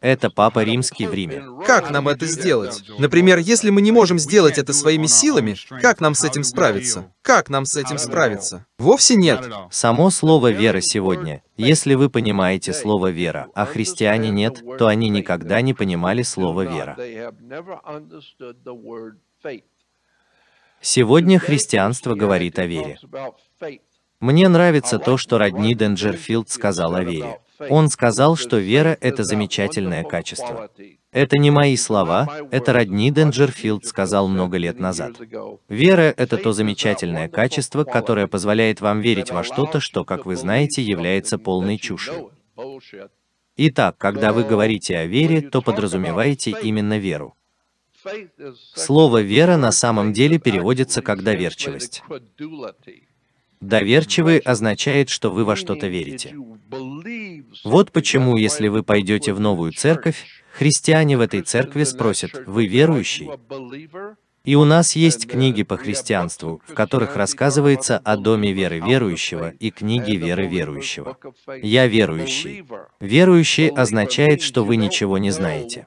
Это Папа Римский в Риме. Как нам это сделать? Например, если мы не можем сделать это своими силами, как нам с этим справиться? Как нам с этим справиться? Вовсе нет. Само слово «вера» сегодня если вы понимаете слово «вера», а христиане нет, то они никогда не понимали слово «вера». Сегодня христианство говорит о вере. Мне нравится то, что Родни Денджерфилд сказал о вере. Он сказал, что вера — это замечательное качество. Это не мои слова, это родни Денджерфилд сказал много лет назад. Вера — это то замечательное качество, которое позволяет вам верить во что-то, что, как вы знаете, является полной чушью. Итак, когда вы говорите о вере, то подразумеваете именно веру. Слово «вера» на самом деле переводится как «доверчивость». Доверчивый означает, что вы во что-то верите. Вот почему, если вы пойдете в новую церковь, христиане в этой церкви спросят, вы верующий? И у нас есть книги по христианству, в которых рассказывается о доме веры верующего и книге веры верующего. Я верующий. Верующий означает, что вы ничего не знаете.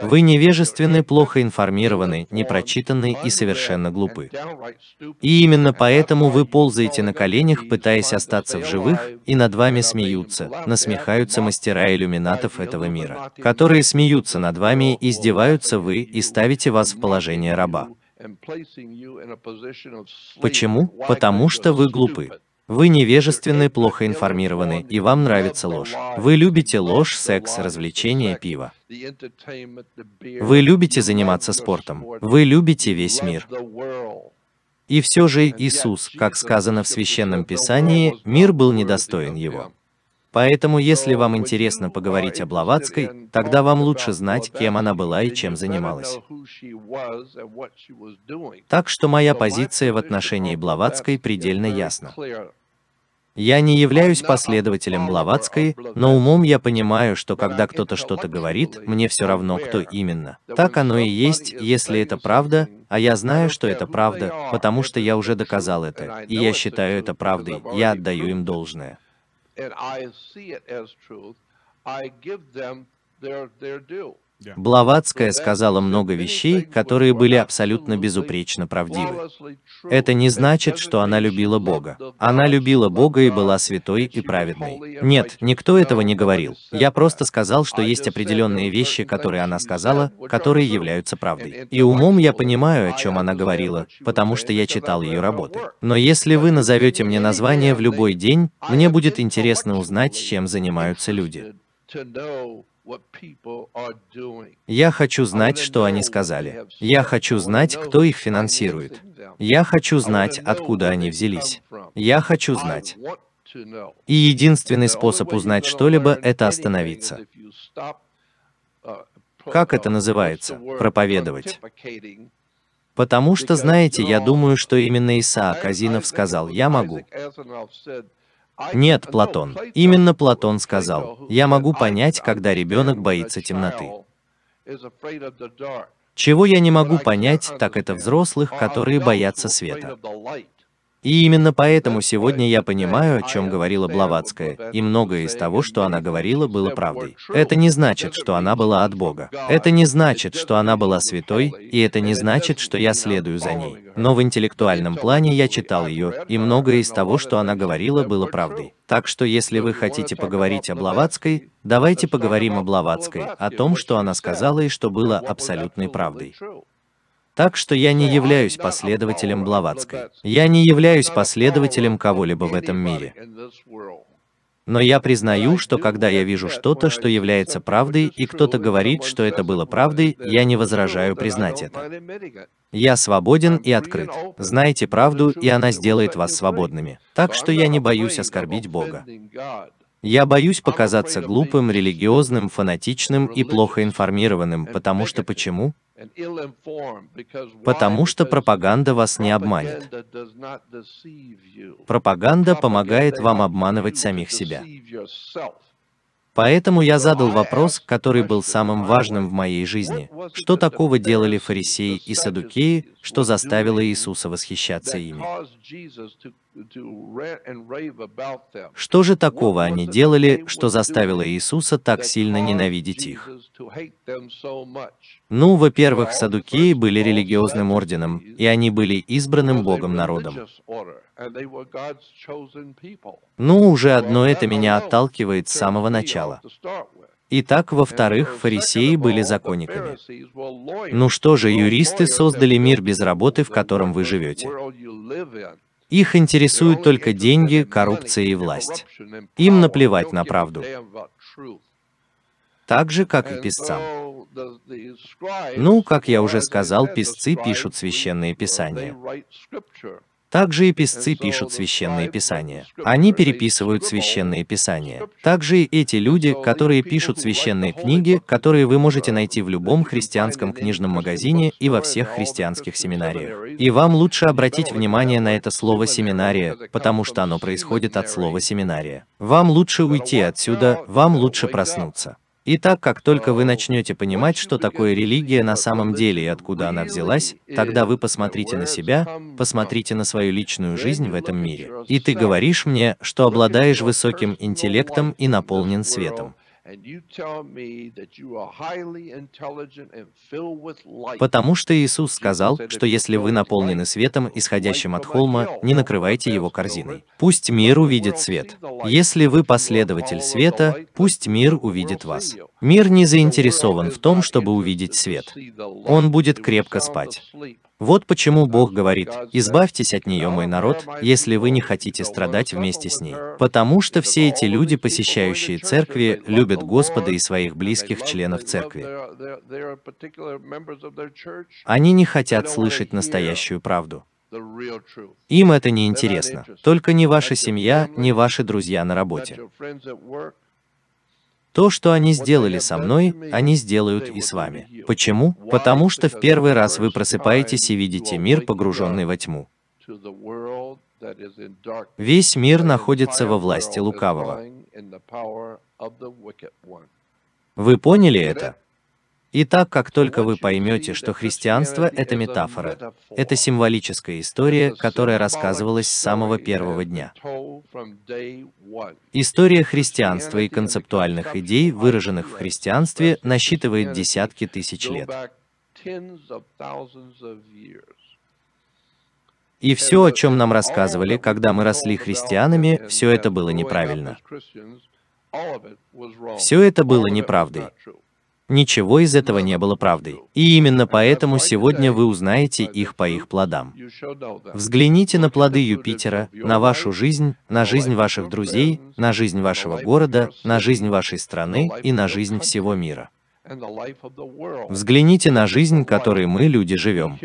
Вы невежественны, плохо информированы, непрочитаны и совершенно глупы. И именно поэтому вы ползаете на коленях, пытаясь остаться в живых, и над вами смеются, насмехаются мастера иллюминатов этого мира, которые смеются над вами, издеваются вы и ставите вас в положение раба. Почему? Потому что вы глупы. Вы невежественны, плохо информированы, и вам нравится ложь. Вы любите ложь, секс, развлечения, пиво. Вы любите заниматься спортом. Вы любите весь мир. И все же Иисус, как сказано в Священном Писании, мир был недостоин его. Поэтому, если вам интересно поговорить о Блаватской, тогда вам лучше знать, кем она была и чем занималась. Так что моя позиция в отношении Блаватской предельно ясна. Я не являюсь последователем Блаватской, но умом я понимаю, что когда кто-то что-то говорит, мне все равно, кто именно. Так оно и есть, если это правда, а я знаю, что это правда, потому что я уже доказал это, и я считаю это правдой, я отдаю им должное. and I see it as truth, I give them their, their due. Блаватская сказала много вещей, которые были абсолютно безупречно правдивы. Это не значит, что она любила Бога. Она любила Бога и была святой и праведной. Нет, никто этого не говорил. Я просто сказал, что есть определенные вещи, которые она сказала, которые являются правдой. И умом я понимаю, о чем она говорила, потому что я читал ее работы. Но если вы назовете мне название в любой день, мне будет интересно узнать, чем занимаются люди. Я хочу знать, что они сказали. Я хочу знать, кто их финансирует. Я хочу знать, откуда они взялись. Я хочу знать. И единственный способ узнать что-либо – это остановиться. Uh, как это uh, называется? Проповедовать. Потому что, знаете, я думаю, что именно Исаак Азинов сказал «я могу». Нет, Платон. Именно Платон сказал, я могу понять, когда ребенок боится темноты. Чего я не могу понять, так это взрослых, которые боятся света. И именно поэтому сегодня я понимаю, о чем говорила Блаватская, и многое из того, что она говорила, было правдой. Это не значит, что она была от Бога. Это не значит, что она была святой, и это не значит, что я следую за ней. Но в интеллектуальном плане я читал ее, и многое из того, что она говорила, было правдой. Так что если вы хотите поговорить о Блаватской, давайте поговорим о Блаватской, о том, что она сказала и что было абсолютной правдой. Так что я не являюсь последователем Блаватской. Я не являюсь последователем кого-либо в этом мире. Но я признаю, что когда я вижу что-то, что является правдой, и кто-то говорит, что это было правдой, я не возражаю признать это. Я свободен и открыт. Знайте правду, и она сделает вас свободными. Так что я не боюсь оскорбить Бога. Я боюсь показаться глупым, религиозным, фанатичным и плохо информированным, потому что почему? Потому что пропаганда вас не обманет. Пропаганда помогает вам обманывать самих себя. Поэтому я задал вопрос, который был самым важным в моей жизни. Что такого делали фарисеи и садукеи, что заставило Иисуса восхищаться ими? Что же такого они делали, что заставило Иисуса так сильно ненавидеть их? Ну, во-первых, садукеи были религиозным орденом, и они были избранным Богом народом. Ну, уже одно это меня отталкивает с самого начала. Итак, uh, во-вторых, фарисеи были законниками. Ну что же, юристы создали мир без работы, в котором вы живете. Их интересуют только деньги, коррупция и власть. Им наплевать на правду. Так же, как и писцам. Ну, как я уже сказал, писцы пишут священные писания. Также и писцы пишут священные писания. Они переписывают священные писания. Также и эти люди, которые пишут священные книги, которые вы можете найти в любом христианском книжном магазине и во всех христианских семинариях. И вам лучше обратить внимание на это слово «семинария», потому что оно происходит от слова «семинария». Вам лучше уйти отсюда, вам лучше проснуться. И так как только вы э, начнете понимать, что такое религия на самом деле и откуда она взялась, тогда вы посмотрите на себя, посмотрите на свою личную жизнь в этом мире. И ты говоришь мне, что обладаешь высоким интеллектом и наполнен светом. Потому что Иисус сказал, что если вы наполнены светом, исходящим от холма, не накрывайте его корзиной. Пусть мир увидит свет. Если вы последователь света, пусть мир увидит вас. Мир не заинтересован в том, чтобы увидеть свет. Он будет крепко спать. Вот почему Бог говорит, «Избавьтесь от нее, мой народ, если вы не хотите страдать вместе с ней». Потому что все эти люди, посещающие церкви, любят Господа и своих близких членов церкви. Они не хотят слышать настоящую правду. Им это не интересно. Только не ваша семья, не ваши друзья на работе. То, что они сделали со мной, они сделают и с вами. Почему? Потому что в первый раз вы просыпаетесь и видите мир, погруженный во тьму. Весь мир находится во власти лукавого. Вы поняли это? И так, как только вы поймете, что христианство – это метафора, это символическая история, которая рассказывалась с самого первого дня. История христианства и концептуальных идей, выраженных в христианстве, насчитывает десятки тысяч лет. И все, о чем нам рассказывали, когда мы росли христианами, все это было неправильно. Все это было неправдой. Ничего из этого не было правдой. И именно поэтому сегодня вы узнаете их по их плодам. Взгляните на плоды Юпитера, на вашу жизнь, на жизнь ваших друзей, на жизнь вашего города, на жизнь вашей страны и на жизнь всего мира. Взгляните на жизнь, которой мы, люди, живем.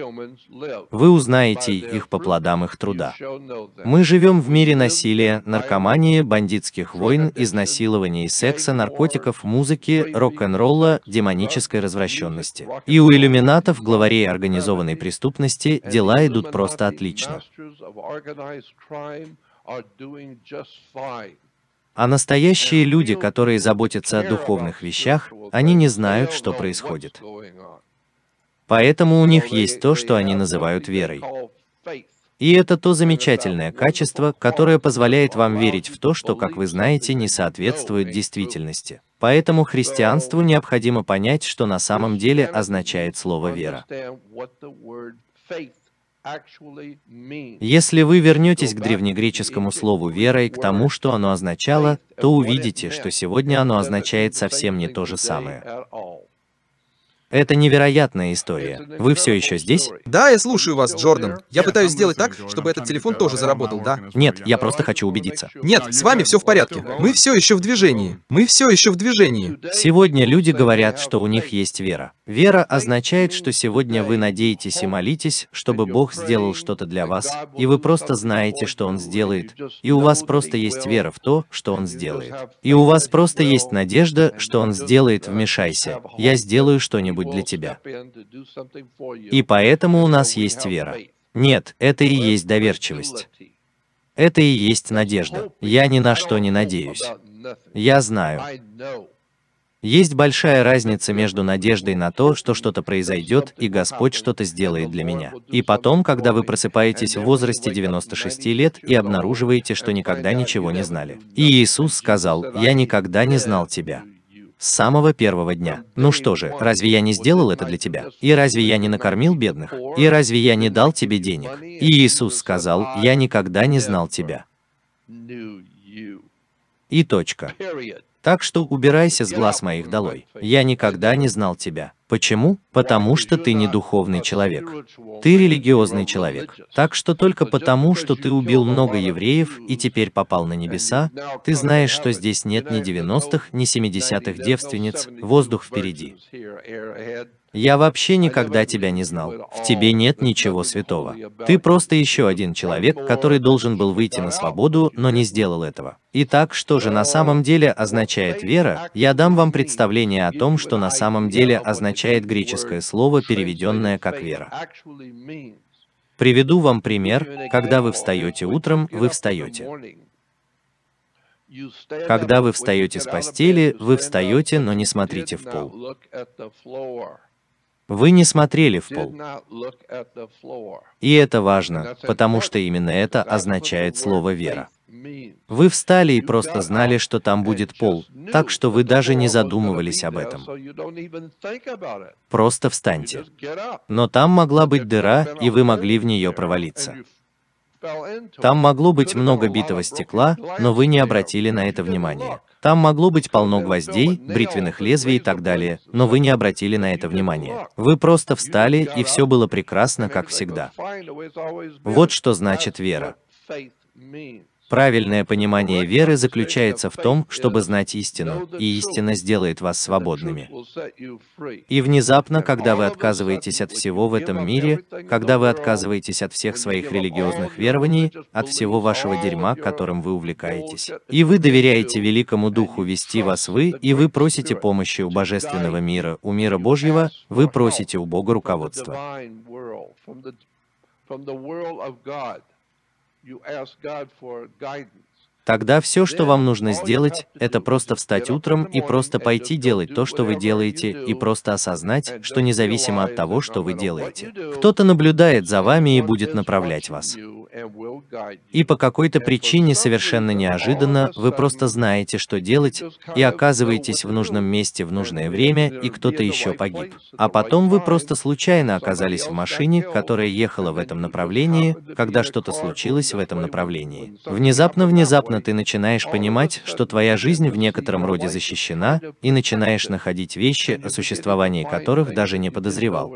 Вы узнаете их по плодам их труда. Мы живем в мире насилия, наркомании, бандитских войн, изнасилований, секса, наркотиков, музыки, рок-н-ролла, демонической развращенности. И у иллюминатов, главарей организованной преступности, дела идут просто отлично. А настоящие люди, которые заботятся о духовных вещах, они не знают, что происходит. Поэтому у них есть то, что они называют верой. И это то замечательное качество, которое позволяет вам верить в то, что, как вы знаете, не соответствует действительности. Поэтому христианству необходимо понять, что на самом деле означает слово «вера». Если вы вернетесь к древнегреческому слову «вера» и к тому, что оно означало, то увидите, что сегодня оно означает совсем не то же самое. Это невероятная история. Вы все еще здесь? Да, я слушаю вас, Джордан. Я пытаюсь сделать так, чтобы этот телефон тоже заработал, да? Нет, я просто хочу убедиться. Нет, с вами все в порядке. Мы все еще в движении. Мы все еще в движении. Сегодня люди говорят, что у них есть вера. Вера означает, что сегодня вы надеетесь и молитесь, чтобы Бог сделал что-то для вас, и вы просто знаете, что Он сделает, и у вас просто есть вера в то, что Он сделает. И у вас просто есть надежда, что Он сделает, вмешайся. Я сделаю что-нибудь что-нибудь для тебя. И поэтому у нас есть вера. Нет, это и есть доверчивость. Это и есть надежда. Я ни на что не надеюсь. Я знаю. Есть большая разница между надеждой на то, что что-то произойдет, и Господь что-то сделает для меня. И потом, когда вы просыпаетесь в возрасте 96 лет и обнаруживаете, что никогда ничего не знали. И Иисус сказал, «Я никогда не знал тебя» с самого первого дня. Ну что же, разве я не сделал это для тебя? И разве я не накормил бедных? И разве я не дал тебе денег? И Иисус сказал, я никогда не знал тебя. И точка. Так что убирайся с глаз моих долой. Я никогда не знал тебя. Почему? Потому что ты не духовный человек. Ты религиозный человек. Так что только потому, что ты убил много евреев и теперь попал на небеса, ты знаешь, что здесь нет ни 90-х, ни 70-х девственниц, воздух впереди. Я вообще никогда тебя не знал. В тебе нет ничего святого. Ты просто еще один человек, который должен был выйти на свободу, но не сделал этого. Итак, что же на самом деле означает вера? Я дам вам представление о том, что на самом деле означает греческое слово, переведенное как вера. Приведу вам пример, когда вы встаете утром, вы встаете. Когда вы встаете с постели, вы встаете, но не смотрите в пол. Вы не смотрели в пол. И это важно, потому что именно это означает слово «вера». Вы встали и просто знали, что там будет пол, так что вы даже не задумывались об этом. Просто встаньте. Но там могла быть дыра, и вы могли в нее провалиться. Там могло быть много битого стекла, но вы не обратили на это внимания. Там могло быть полно гвоздей, бритвенных лезвий и так далее, но вы не обратили на это внимания. Вы просто встали, и все было прекрасно, как всегда. Вот что значит вера. Правильное понимание веры заключается в том, чтобы знать истину, и истина сделает вас свободными. И внезапно, когда вы отказываетесь от всего в этом мире, когда вы отказываетесь от всех своих религиозных верований, от всего вашего дерьма, которым вы увлекаетесь, и вы доверяете Великому Духу вести вас вы, и вы просите помощи у Божественного мира, у мира Божьего, вы просите у Бога руководства. you ask God for guidance. Тогда все, что вам нужно сделать, это просто встать утром и просто пойти делать то, что вы делаете, и просто осознать, что независимо от того, что вы делаете, кто-то наблюдает за вами и будет направлять вас. И по какой-то причине совершенно неожиданно вы просто знаете, что делать, и оказываетесь в нужном месте в нужное время, и кто-то еще погиб. А потом вы просто случайно оказались в машине, которая ехала в этом направлении, когда что-то случилось в этом направлении. Внезапно-внезапно внезапно ты начинаешь понимать, что твоя жизнь в некотором роде защищена, и начинаешь находить вещи, о существовании которых даже не подозревал.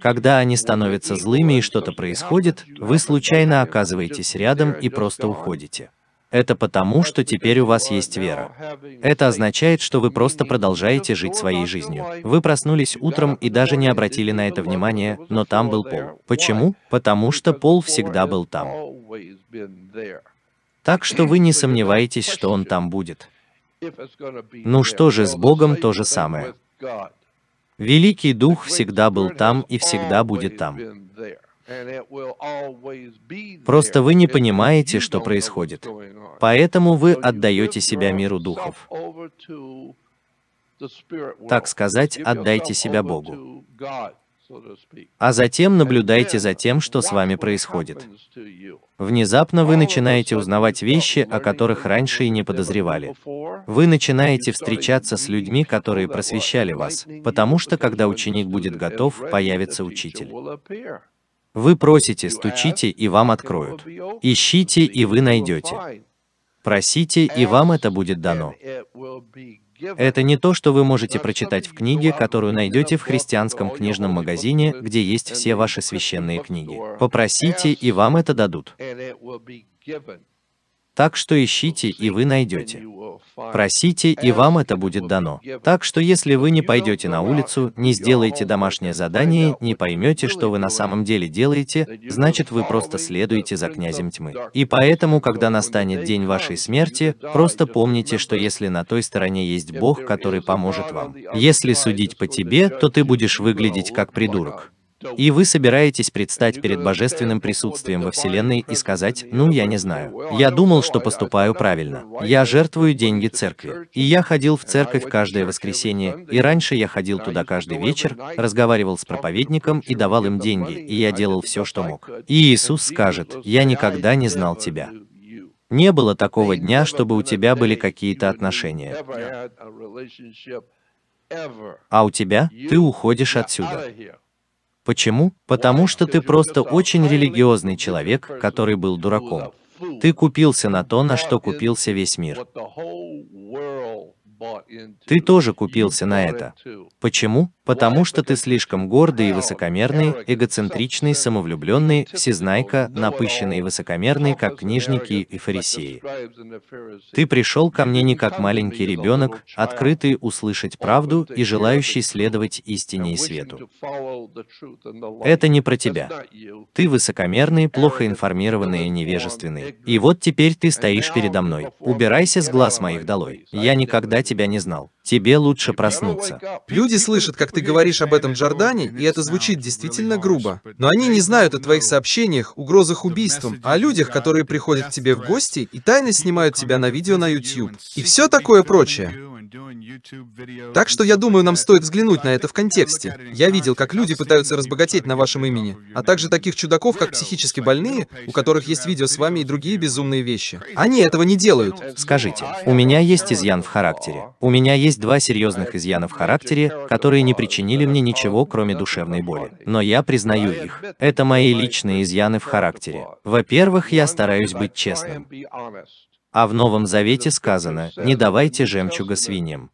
Когда они становятся злыми и что-то происходит, вы случайно оказываетесь рядом и просто уходите. Это потому, что теперь у вас есть вера. Это означает, что вы просто продолжаете жить своей жизнью. Вы проснулись утром и даже не обратили на это внимания, но там был пол. Почему? Потому что пол всегда был там. Так что вы не сомневаетесь, что он там будет. Ну что же, с Богом то же самое. Великий Дух всегда был там и всегда будет там. Просто вы не понимаете, что происходит. Поэтому вы отдаете себя миру духов. Так сказать, отдайте себя Богу. А затем наблюдайте за тем, что с вами происходит. Внезапно вы начинаете узнавать вещи, о которых раньше и не подозревали. Вы начинаете встречаться с людьми, которые просвещали вас, потому что когда ученик будет готов, появится учитель. Вы просите, стучите, и вам откроют. Ищите, и вы найдете. Просите, и вам это будет дано. Это не то, что вы можете прочитать в книге, которую найдете в христианском книжном магазине, где есть все ваши священные книги. Попросите, и вам это дадут. Так что ищите, и вы найдете. Просите, и вам это будет дано. Так что если вы не пойдете на улицу, не сделаете домашнее задание, не поймете, что вы на самом деле делаете, значит вы просто следуете за князем тьмы. И поэтому, когда настанет день вашей смерти, просто помните, что если на той стороне есть Бог, который поможет вам. Если судить по тебе, то ты будешь выглядеть oh как придурок. И вы собираетесь предстать перед божественным присутствием во Вселенной и сказать, ну я не знаю. Я думал, что поступаю правильно. Я жертвую деньги церкви. И я ходил в церковь каждое воскресенье, и раньше я ходил туда каждый вечер, разговаривал с проповедником и давал им деньги, и я делал все, что мог. И Иисус скажет, я никогда не знал тебя. Не было такого дня, чтобы у тебя были какие-то отношения. А у тебя? Ты уходишь отсюда. Почему? Потому что ты просто очень религиозный человек, который был дураком. Ты купился на то, на что купился весь мир. Ты тоже купился на это. Почему? Потому что ты слишком гордый и высокомерный, эгоцентричный, самовлюбленный, всезнайка, напыщенный и высокомерный, как книжники и фарисеи. Ты пришел ко мне не как маленький ребенок, открытый услышать правду и желающий следовать истине и свету. Это не про тебя. Ты высокомерный, плохо информированный и невежественный. И вот теперь ты стоишь передо мной. Убирайся с глаз моих долой. Я никогда тебя не знал. Тебе лучше проснуться. Люди слышат, как ты говоришь об этом Джордане, и это звучит действительно грубо. Но они не знают о твоих сообщениях, угрозах убийством, о людях, которые приходят к тебе в гости и тайно снимают тебя на видео на YouTube. И все такое прочее. Так что я думаю, нам стоит взглянуть на это в контексте. Я видел, как люди пытаются разбогатеть на вашем имени, а также таких чудаков, как психически больные, у которых есть видео с вами и другие безумные вещи. Они этого не делают. Скажите, у меня есть изъян в характере. У меня есть два серьезных изъяна в характере, которые не причинили мне ничего, кроме душевной боли. Но я признаю их. Это мои личные изъяны в характере. Во-первых, я стараюсь быть честным. А в Новом Завете сказано, не давайте жемчуга свиньям.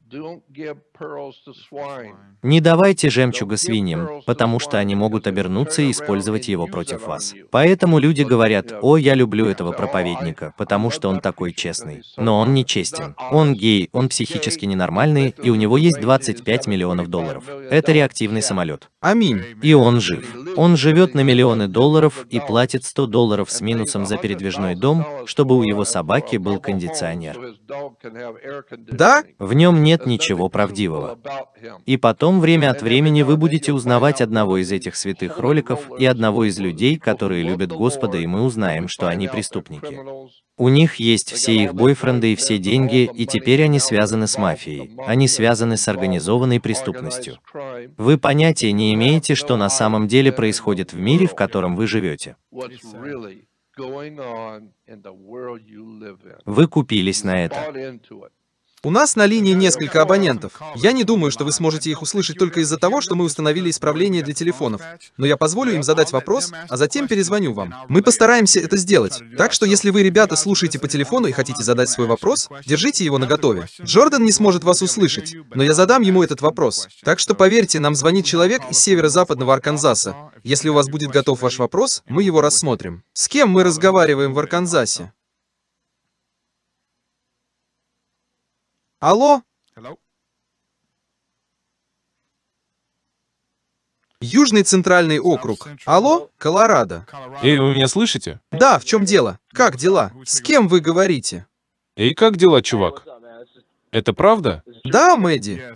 Не давайте жемчуга свиньям, потому что они могут обернуться и использовать его против вас. Поэтому люди говорят, о, я люблю этого проповедника, потому что он такой честный. Но он не честен. Он гей, он психически ненормальный, и у него есть 25 миллионов долларов. Это реактивный самолет. Аминь. И он жив. Он живет на миллионы долларов и платит 100 долларов с минусом за передвижной дом, чтобы у его собаки был кондиционер. Да? В нем нет нет ничего правдивого. И потом время от времени вы будете узнавать одного из этих святых роликов и одного из людей, которые любят Господа, и мы узнаем, что они преступники. У них есть все их бойфренды и все деньги, и теперь они связаны с мафией, они связаны с организованной преступностью. Вы понятия не имеете, что на самом деле происходит в мире, в котором вы живете. Вы купились на это. У нас на линии несколько абонентов. Я не думаю, что вы сможете их услышать только из-за того, что мы установили исправление для телефонов. Но я позволю им задать вопрос, а затем перезвоню вам. Мы постараемся это сделать. Так что если вы, ребята, слушаете по телефону и хотите задать свой вопрос, держите его наготове. Джордан не сможет вас услышать, но я задам ему этот вопрос. Так что поверьте, нам звонит человек из северо-западного Арканзаса. Если у вас будет готов ваш вопрос, мы его рассмотрим. С кем мы разговариваем в Арканзасе? Алло? Hello? Южный центральный округ. Алло, Колорадо. Эй, вы ну меня слышите? Да, в чем дело? Как дела? С кем вы говорите? Эй, как дела, чувак? Это правда? Да, Мэдди.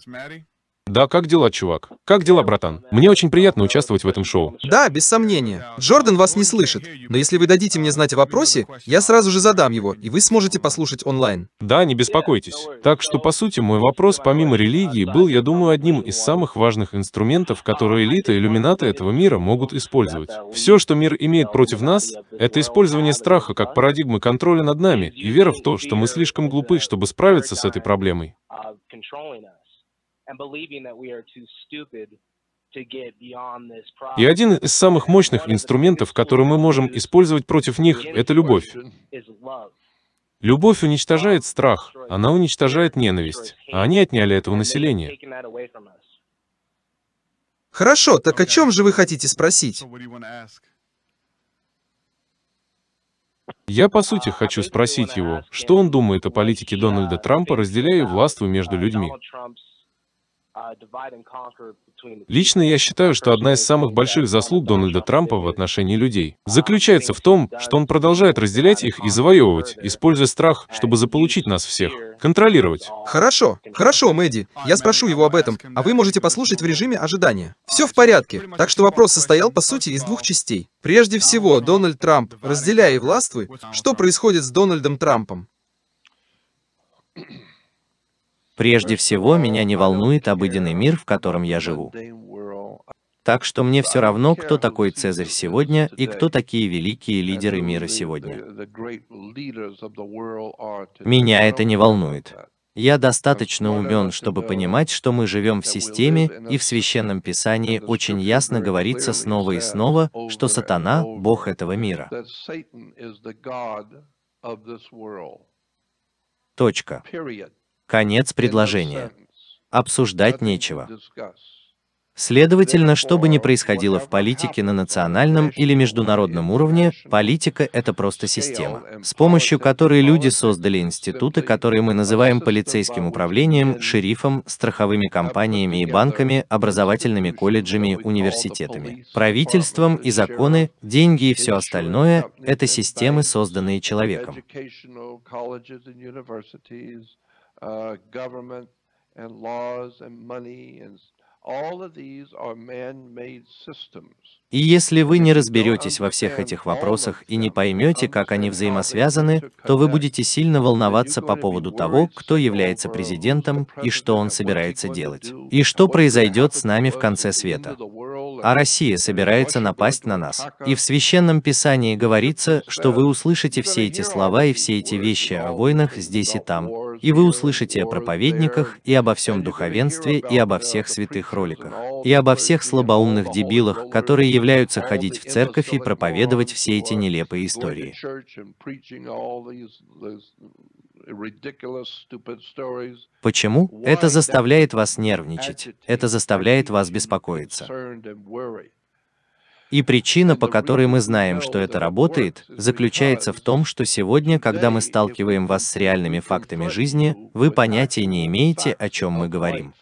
Да, как дела, чувак? Как дела, братан? Мне очень приятно участвовать в этом шоу. Да, без сомнения. Джордан вас не слышит, но если вы дадите мне знать о вопросе, я сразу же задам его, и вы сможете послушать онлайн. Да, не беспокойтесь. Так что, по сути, мой вопрос, помимо религии, был, я думаю, одним из самых важных инструментов, которые элита и иллюминаты этого мира могут использовать. Все, что мир имеет против нас, это использование страха как парадигмы контроля над нами и вера в то, что мы слишком глупы, чтобы справиться с этой проблемой. И один из самых мощных инструментов, который мы можем использовать против них, это любовь. Любовь уничтожает страх, она уничтожает ненависть, а они отняли этого населения. Хорошо, так о чем же вы хотите спросить? Я, по сути, uh, хочу спросить его, что он думает о политике Дональда uh, Трампа, разделяя властву между людьми. Лично я считаю, что одна из самых больших заслуг Дональда Трампа в отношении людей заключается в том, что он продолжает разделять их и завоевывать, используя страх, чтобы заполучить нас всех, контролировать. Хорошо, хорошо, Мэдди. Я спрошу его об этом, а вы можете послушать в режиме ожидания. Все в порядке, так что вопрос состоял, по сути, из двух частей. Прежде всего, Дональд Трамп, разделяя и властвуй, что происходит с Дональдом Трампом? Прежде всего, меня не волнует обыденный мир, в котором я живу. Так что мне все равно, кто такой Цезарь сегодня и кто такие великие лидеры мира сегодня. Меня это не волнует. Я достаточно умен, чтобы понимать, что мы живем в системе, и в Священном Писании очень ясно говорится снова и снова, что сатана – бог этого мира. Точка. Конец предложения. Обсуждать нечего. Следовательно, что бы ни происходило в политике на национальном или международном уровне, политика — это просто система, с помощью которой люди создали институты, которые мы называем полицейским управлением, шерифом, страховыми компаниями и банками, образовательными колледжами, университетами, правительством и законы, деньги и все остальное — это системы, созданные человеком. Uh, government and laws and money and И если вы не разберетесь во всех этих вопросах и не поймете, как они взаимосвязаны, то вы будете сильно волноваться по поводу того, кто является президентом и что он собирается делать, и что произойдет с нами в конце света а Россия собирается напасть на нас. И в Священном Писании говорится, что вы услышите все эти слова и все эти вещи о войнах здесь и там, и вы услышите о проповедниках, и обо всем духовенстве, и обо всех святых роликах, и обо всех слабоумных дебилах, которые являются ходить в церковь и проповедовать все эти нелепые истории. Почему? Это заставляет вас нервничать, это заставляет вас беспокоиться. И причина, по которой мы знаем, что это работает, заключается в том, что сегодня, когда мы сталкиваем вас с реальными фактами жизни, вы понятия не имеете, о чем мы говорим.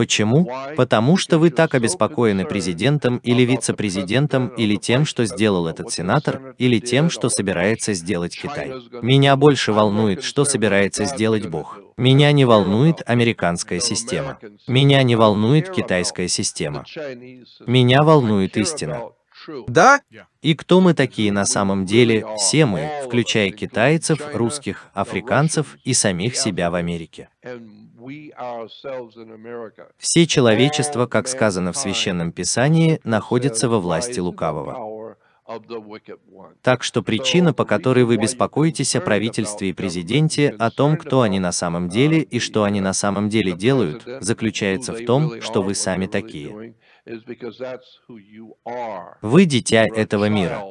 Почему? Потому что вы так обеспокоены президентом или вице-президентом, или тем, что сделал этот сенатор, или тем, что собирается сделать Китай. Меня больше волнует, что собирается сделать Бог. Меня не волнует американская система. Меня не волнует китайская система. Меня волнует истина. Да? И кто мы такие на самом деле, все мы, включая китайцев, русских, африканцев и самих себя в Америке. Все человечество, как сказано в Священном Писании, находится во власти лукавого. Так что причина, по которой вы беспокоитесь о правительстве и президенте, о том, кто они на самом деле и что они на самом деле делают, заключается в том, что вы сами такие. Вы дитя этого мира.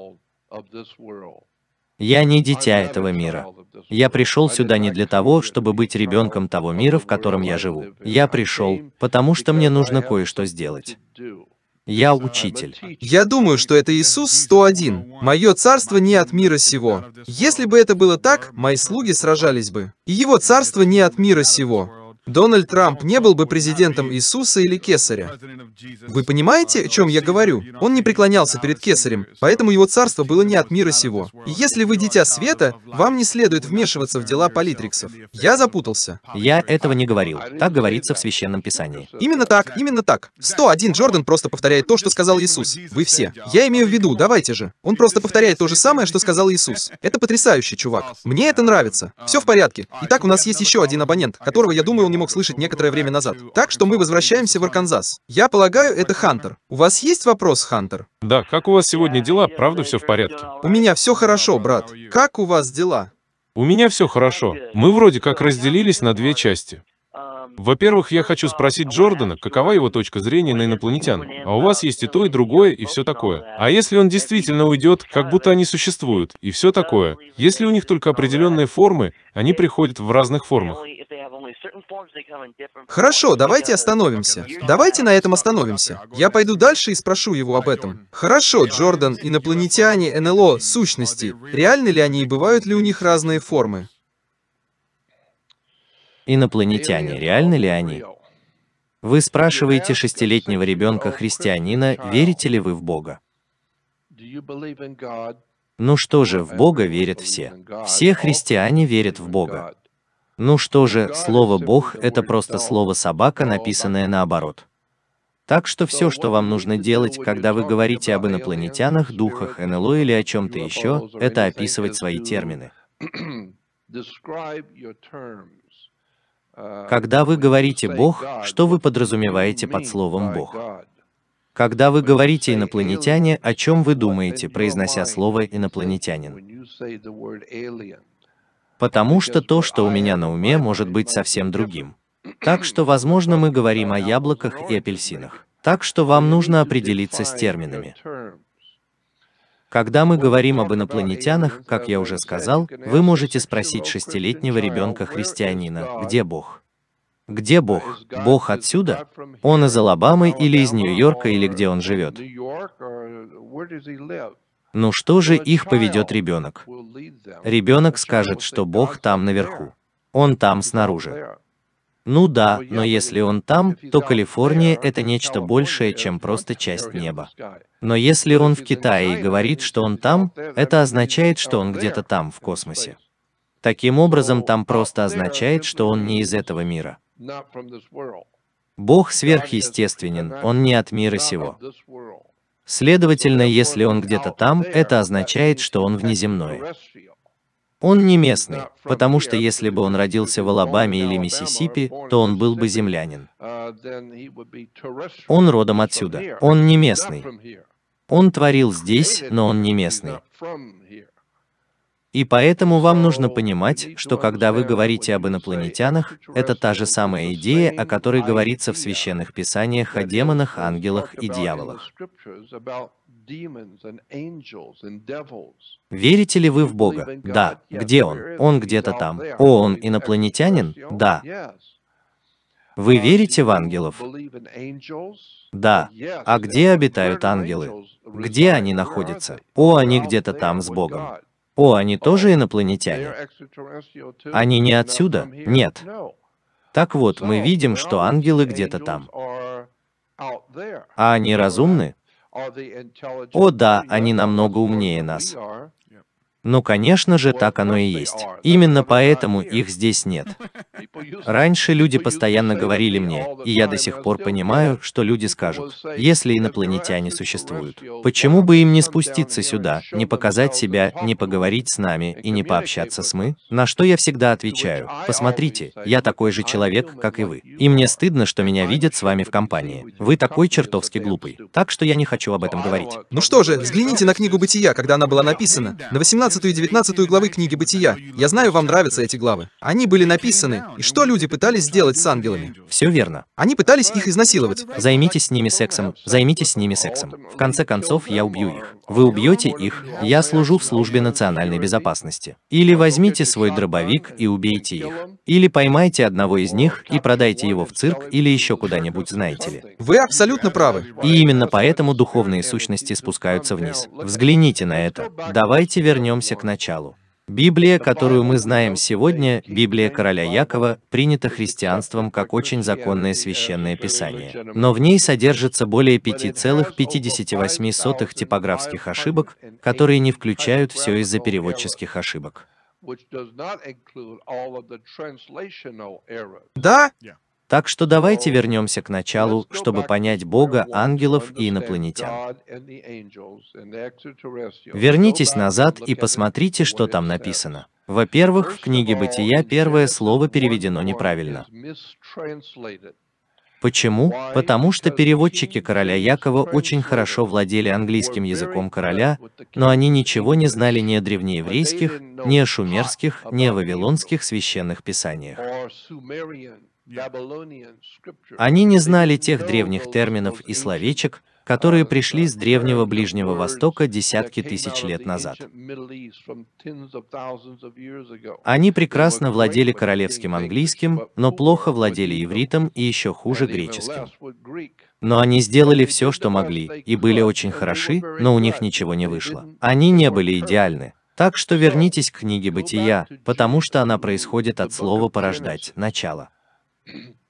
Я не дитя этого мира. Я пришел сюда не для того, чтобы быть ребенком того мира, в котором я живу. Я пришел, потому что мне нужно кое-что сделать. Я учитель. Я думаю, что это Иисус 101. Мое царство не от мира сего. Если бы это было так, мои слуги сражались бы. И его царство не от мира сего. Дональд Трамп не был бы президентом Иисуса или Кесаря. Вы понимаете, о чем я говорю? Он не преклонялся перед Кесарем, поэтому его царство было не от мира сего. И если вы дитя света, вам не следует вмешиваться в дела политриксов. Я запутался. Я этого не говорил. Так говорится в Священном Писании. Именно так, именно так. 101 Джордан просто повторяет то, что сказал Иисус. Вы все. Я имею в виду, давайте же. Он просто повторяет то же самое, что сказал Иисус. Это потрясающий чувак. Мне это нравится. Все в порядке. Итак, у нас есть еще один абонент, которого, я думаю, он не мог слышать некоторое время назад. Так что мы возвращаемся в Арканзас. Я полагаю, это Хантер. У вас есть вопрос, Хантер? Да, как у вас сегодня дела? Правда все в порядке? У меня все хорошо, брат. Как у вас дела? У меня все хорошо. Мы вроде как разделились на две части. Во-первых, я хочу спросить Джордана, какова его точка зрения на инопланетян. А у вас есть и то, и другое, и все такое. А если он действительно уйдет, как будто они существуют, и все такое. Если у них только определенные формы, они приходят в разных формах. Хорошо, давайте остановимся. Давайте на этом остановимся. Я пойду дальше и спрошу его об этом. Хорошо, Джордан, инопланетяне, НЛО, сущности. Реальны ли они и бывают ли у них разные формы? Инопланетяне, реальны ли они? Вы спрашиваете шестилетнего ребенка-христианина, верите ли вы в Бога? Ну что же, в Бога верят все. Все христиане верят в Бога. Ну что же, слово «бог» — это просто слово «собака», написанное наоборот. Так что все, что вам нужно делать, когда вы говорите об инопланетянах, духах, НЛО или о чем-то еще, это описывать свои термины. Когда вы говорите «Бог», что вы подразумеваете под словом «Бог»? Когда вы говорите «инопланетяне», о чем вы думаете, произнося слово «инопланетянин»? Потому что то, что у меня на уме, может быть совсем другим. Так что, возможно, мы говорим о яблоках и апельсинах. Так что вам нужно определиться с терминами. Когда мы говорим об инопланетянах, как я уже сказал, вы можете спросить шестилетнего ребенка-христианина, где Бог? Где Бог? Бог отсюда? Он из Алабамы или из Нью-Йорка или где он живет? Ну что же их поведет ребенок? Ребенок скажет, что Бог там наверху. Он там снаружи. Ну да, но если он там, то Калифорния это нечто большее, чем просто часть неба. Но если он в Китае и говорит, что он там, это означает, что он где-то там, в космосе. Таким ну, образом, там а просто означает, что он не из этого мира. Бог сверхъестественен, он не от мира сего. Следовательно, если он где-то там, это означает, что он внеземной. Он не местный, потому что если бы он родился в Алабаме или Миссисипи, то он был бы землянин. Он родом отсюда. Он не местный. Он творил здесь, но он не местный. И поэтому вам нужно понимать, что когда вы говорите об инопланетянах, это та же самая идея, о которой говорится в священных писаниях о демонах, ангелах и дьяволах. Верите ли вы в Бога? Да. Где Он? Он где-то там. О, он инопланетянин? Да. Вы uh, верите в ангелов? Да. А где обитают ангелы? Где они находятся? О, они где-то там с Богом. О, они oh, тоже инопланетяне? Они не отсюда? Нет. Так вот, мы видим, что ангелы где-то там. А они разумны? О да, они намного умнее нас. Ну конечно же, так оно и есть. Именно поэтому их здесь нет. Раньше люди постоянно говорили мне, и я до сих пор понимаю, что люди скажут, если инопланетяне существуют, почему бы им не спуститься сюда, не показать себя, не поговорить с нами и не пообщаться с мы? На что я всегда отвечаю, посмотрите, я такой же человек, как и вы. И мне стыдно, что меня видят с вами в компании. Вы такой чертовски глупый. Так что я не хочу об этом говорить. Ну что же, взгляните на книгу «Бытия», когда она была написана. На 18 18 и 19 главы книги «Бытия». Я знаю, вам нравятся эти главы. Они были написаны, и что люди пытались сделать с ангелами? Все верно. Они пытались их изнасиловать. Займитесь с ними сексом, займитесь с ними сексом. В конце концов, я убью их. Вы убьете их, я служу в службе национальной безопасности. Или возьмите свой дробовик и убейте их. Или поймайте одного из них и продайте его в цирк или еще куда-нибудь, знаете ли. Вы абсолютно правы. И именно поэтому духовные сущности спускаются вниз. Взгляните на это. Давайте вернемся вернемся к началу. Библия, которую мы знаем сегодня, Библия короля Якова, принята христианством как очень законное священное писание. Но в ней содержится более 5,58 типографских ошибок, которые не включают все из-за переводческих ошибок. Да? Так что давайте вернемся к началу, чтобы понять Бога, ангелов и инопланетян. Вернитесь назад и посмотрите, что там написано. Во-первых, в книге Бытия первое слово переведено неправильно. Почему? Потому что переводчики короля Якова очень хорошо владели английским языком короля, но они ничего не знали ни о древнееврейских, ни о шумерских, ни о вавилонских священных писаниях. Они не знали тех древних терминов и словечек, которые uh, пришли с uh, Древнего Ближнего Востока десятки тысяч лет назад. Они прекрасно владели королевским английским, но плохо владели ивритом и еще хуже греческим. Но они сделали все, что могли, и были очень хороши, но у них ничего не вышло. Они не были идеальны. Так что вернитесь к книге «Бытия», потому что она происходит от слова «порождать» — начало.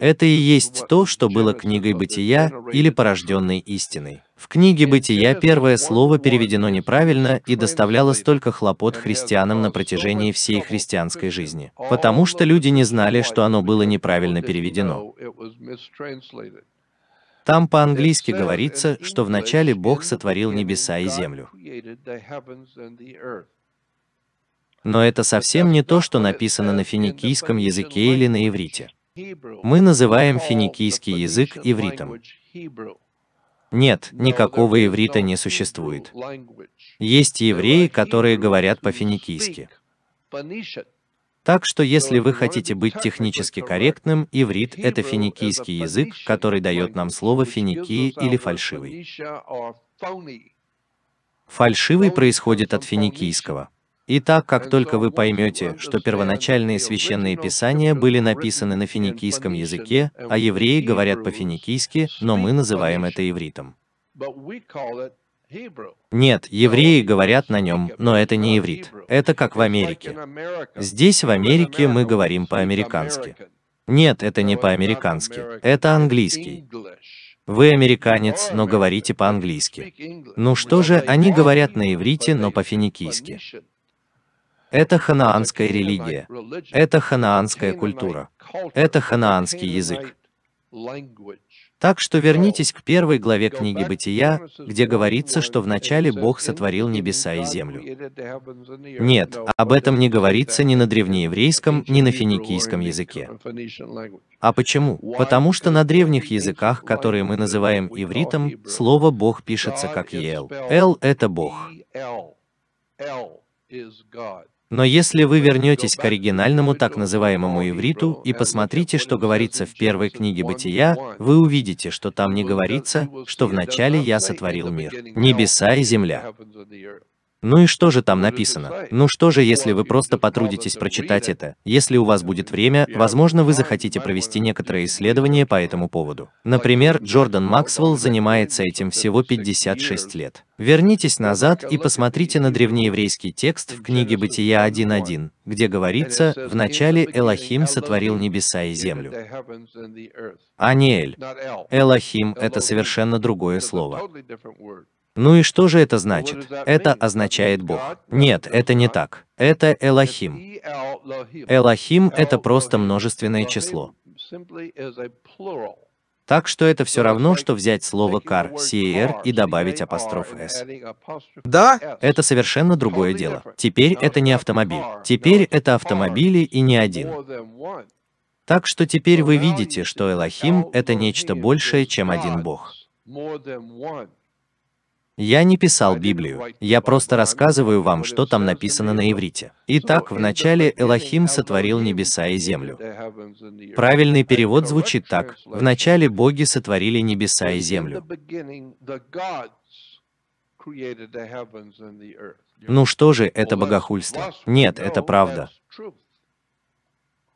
Это и есть то, что было книгой бытия или порожденной истиной. В книге бытия первое слово переведено неправильно и доставляло столько хлопот христианам на протяжении всей христианской жизни, потому что люди не знали, что оно было неправильно переведено. Там по-английски говорится, что вначале Бог сотворил небеса и землю. Но это совсем не то, что написано на финикийском языке или на иврите. Мы называем финикийский язык ивритом. Нет, никакого иврита не существует. Есть евреи, которые говорят по-финикийски. Так что если вы хотите быть технически корректным, иврит — это финикийский язык, который дает нам слово «финикии» или «фальшивый». «Фальшивый» происходит от финикийского. Итак, как только вы поймете, что первоначальные священные писания были написаны на финикийском языке, а евреи говорят по-финикийски, но мы называем это ивритом. Нет, евреи говорят на нем, но это не иврит. Это как в Америке. Здесь, в Америке, мы говорим по-американски. Нет, это не по-американски. Это английский. Вы американец, но говорите по-английски. Ну что же, они говорят на иврите, но по-финикийски. Это ханаанская религия. Это ханаанская культура. Это ханаанский язык. Так что вернитесь к первой главе книги Бытия, где говорится, что вначале Бог сотворил небеса и землю. Нет, об этом не говорится ни на древнееврейском, ни на финикийском языке. А почему? Потому что на древних языках, которые мы называем ивритом, слово «бог» пишется как «ел». Л это «бог». Но если вы вернетесь к оригинальному так называемому ивриту и посмотрите, что говорится в первой книге Бытия, вы увидите, что там не говорится, что вначале я сотворил мир, небеса и земля. Ну и что же там написано? Ну что же, если вы просто потрудитесь прочитать это? Если у вас будет время, возможно, вы захотите провести некоторые исследования по этому поводу. Например, Джордан Максвелл занимается этим всего 56 лет. Вернитесь назад и посмотрите на древнееврейский текст в книге Бытия 1.1, где говорится, в начале Элохим сотворил небеса и землю». А не Эль. Элохим — это совершенно другое слово. Ну и что же это значит? Это означает Бог. Нет, это не так. Это Элохим. Элохим — это просто множественное число. Так что это все равно, что взять слово «кар» сиер и добавить апостроф «s». Да? Это совершенно другое дело. Теперь это не автомобиль. Теперь это автомобили и не один. Так что теперь вы видите, что Элохим — это нечто большее, чем один Бог. Я не писал Библию, я просто рассказываю вам, что там написано на иврите. Итак, вначале Элохим сотворил небеса и землю. Правильный перевод звучит так. Вначале боги сотворили небеса и землю. Ну что же, это богохульство. Нет, это правда.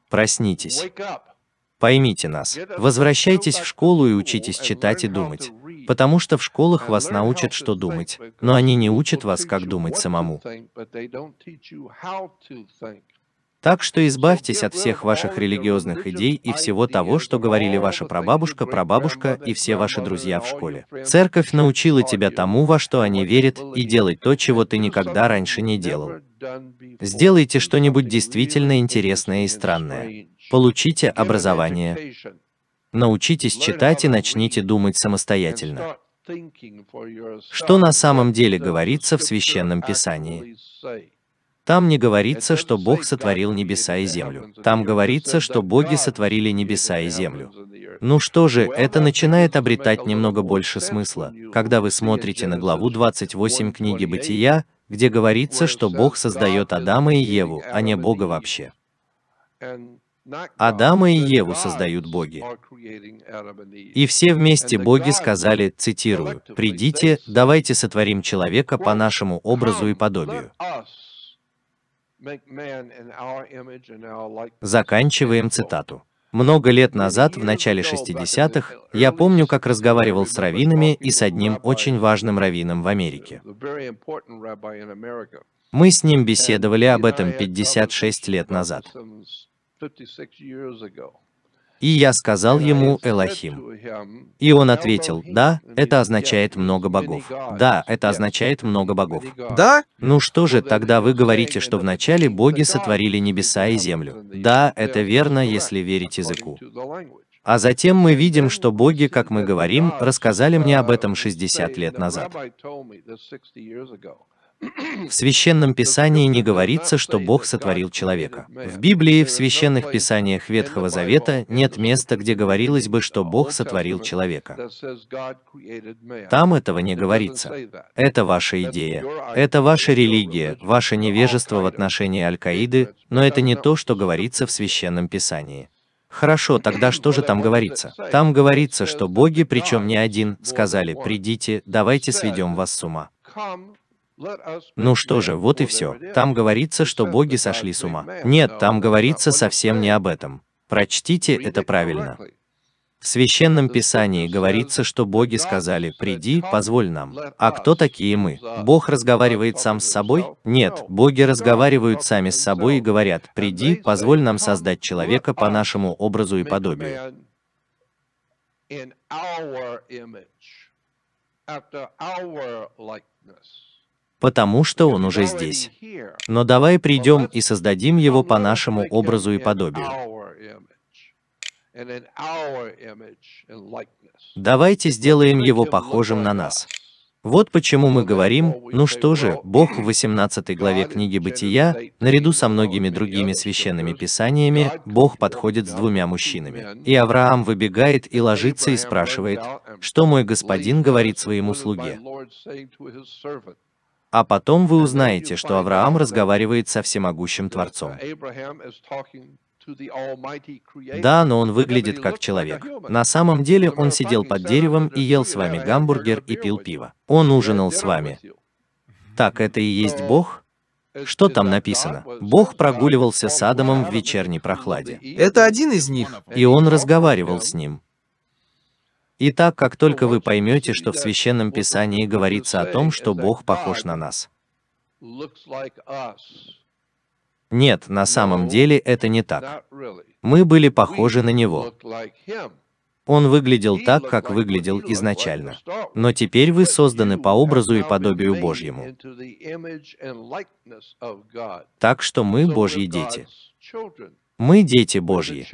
Проснитесь. Поймите нас. Возвращайтесь в школу и учитесь читать и думать. Потому что в школах вас научат, что думать, но они не учат вас, как думать самому. Так что избавьтесь от всех ваших религиозных идей и всего того, что говорили ваша прабабушка, прабабушка и все ваши друзья в школе. Церковь научила тебя тому, во что они верят, и делать то, чего ты никогда раньше не делал. Сделайте что-нибудь действительно интересное и странное. Получите образование. Научитесь читать и начните думать самостоятельно. Что на самом деле говорится в Священном Писании? Там не говорится, что Бог сотворил небеса и землю. Там говорится, что боги сотворили небеса и землю. Ну что же, это начинает обретать немного больше смысла, когда вы смотрите на главу 28 книги Бытия, где говорится, что Бог создает Адама и Еву, а не Бога вообще. Адама и Еву создают боги. И все вместе боги сказали, цитирую, «Придите, давайте сотворим человека по нашему образу и подобию». Заканчиваем цитату. Много лет назад, в начале 60-х, я помню, как разговаривал с раввинами и с одним очень важным раввином в Америке. Мы с ним беседовали об этом 56 лет назад. И я сказал ему Элохим. И он ответил, да, это означает много богов. Да, это означает много богов. Да? Ну что же, тогда вы говорите, что вначале боги сотворили небеса и землю. Да, это верно, если верить языку. А затем мы видим, что боги, как мы говорим, рассказали мне об uh, этом 60 лет назад. В Священном Писании не говорится, что Бог сотворил человека. В Библии, в Священных Писаниях Ветхого Завета нет места, где говорилось бы, что Бог сотворил человека. Там этого не говорится. Это ваша идея. Это ваша религия, ваше невежество в отношении Аль-Каиды, но это не то, что говорится в Священном Писании. Хорошо, тогда что же там говорится? Там говорится, что боги, причем не один, сказали, придите, давайте сведем вас с ума. Ну что же, вот и все. Там говорится, что боги сошли с ума. Нет, там говорится совсем не об этом. Прочтите это правильно. В Священном Писании говорится, что боги сказали «приди, позволь нам». А кто такие мы? Бог разговаривает сам с собой? Нет, боги разговаривают сами с собой и говорят «приди, позволь нам создать человека по нашему образу и подобию». After our likeness потому что он уже здесь. Но давай придем и создадим его по нашему образу и подобию. Давайте сделаем его похожим на нас. Вот почему мы говорим, ну что же, Бог в 18 главе книги Бытия, наряду со многими другими священными писаниями, Бог подходит с двумя мужчинами. И Авраам выбегает и ложится и спрашивает, что мой господин говорит своему слуге. А потом вы узнаете, что Авраам разговаривает со всемогущим Творцом. Да, но он выглядит как человек. На самом деле он сидел под деревом и ел с вами гамбургер и пил пиво. Он ужинал с вами. Так это и есть Бог? Что там написано? Бог прогуливался с Адамом в вечерней прохладе. Это один из них. И он разговаривал с ним. Итак, как ну, только вы поймете, что в Священном Писании говорится о том, что Бог похож на нас. Нет, на самом деле это не так. Мы были похожи на Него. Он выглядел так, как выглядел изначально. Но теперь вы созданы по образу и подобию Божьему. Так что мы Божьи дети. Мы дети Божьи.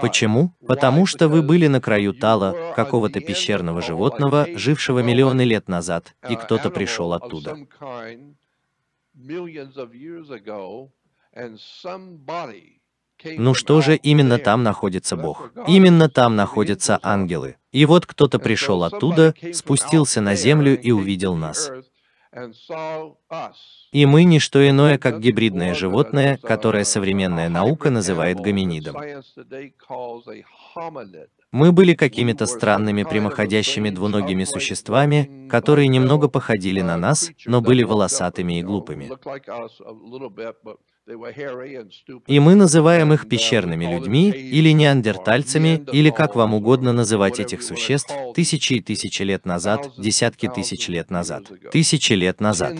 Почему? Потому что вы были на краю тала, какого-то пещерного животного, жившего миллионы лет назад, uh, и кто-то пришел оттуда. Ну что же именно там находится Бог? Именно там находятся ангелы. И вот кто-то пришел оттуда, спустился на землю и увидел нас. И мы не что иное, как гибридное животное, которое современная наука называет гоминидом. Мы были какими-то странными прямоходящими двуногими существами, которые немного походили на нас, но были волосатыми и глупыми. И мы называем их uh, пещерными людьми, или неандертальцами, или как вам угодно называть этих существ, тысячи и тысячи лет назад, десятки тысяч лет назад, тысячи лет назад.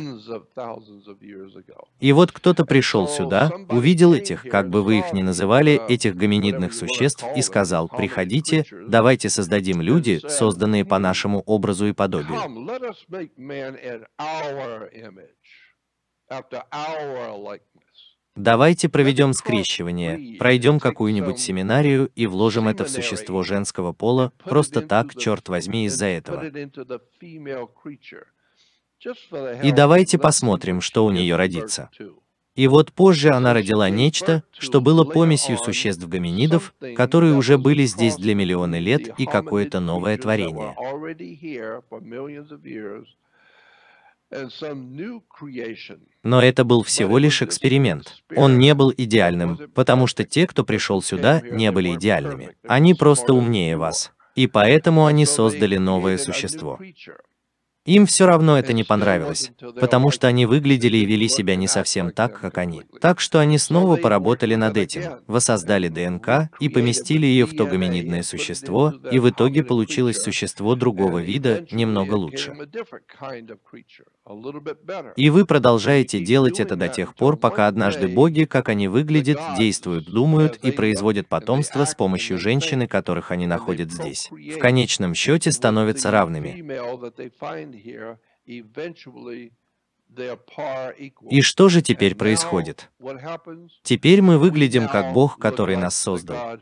И вот кто-то пришел сюда, увидел этих, как бы вы их ни называли, этих гоминидных существ и сказал, приходите, давайте создадим люди, созданные по hmm, нашему образу и подобию. Давайте проведем скрещивание, пройдем какую-нибудь семинарию и вложим это в существо женского пола, просто так, черт возьми, из-за этого. И давайте посмотрим, что у нее родится. И вот позже она родила нечто, что было помесью существ гоминидов, которые уже были здесь для миллионы лет, и какое-то новое творение. Но это был всего лишь эксперимент. Он не был идеальным, потому что те, кто пришел сюда, не были идеальными. Они просто умнее вас. И поэтому они создали новое существо. Им все равно это не понравилось, потому что они выглядели и вели себя не совсем так, как они. Так что они снова поработали над этим, воссоздали ДНК и поместили ее в то гоминидное существо, и в итоге получилось существо другого вида, немного лучше. И вы продолжаете делать это до тех пор, пока однажды боги, как они выглядят, действуют, думают и производят потомство с помощью женщины, которых они находят здесь. В конечном счете становятся равными. И что же теперь происходит? Теперь мы выглядим как Бог, который нас создал.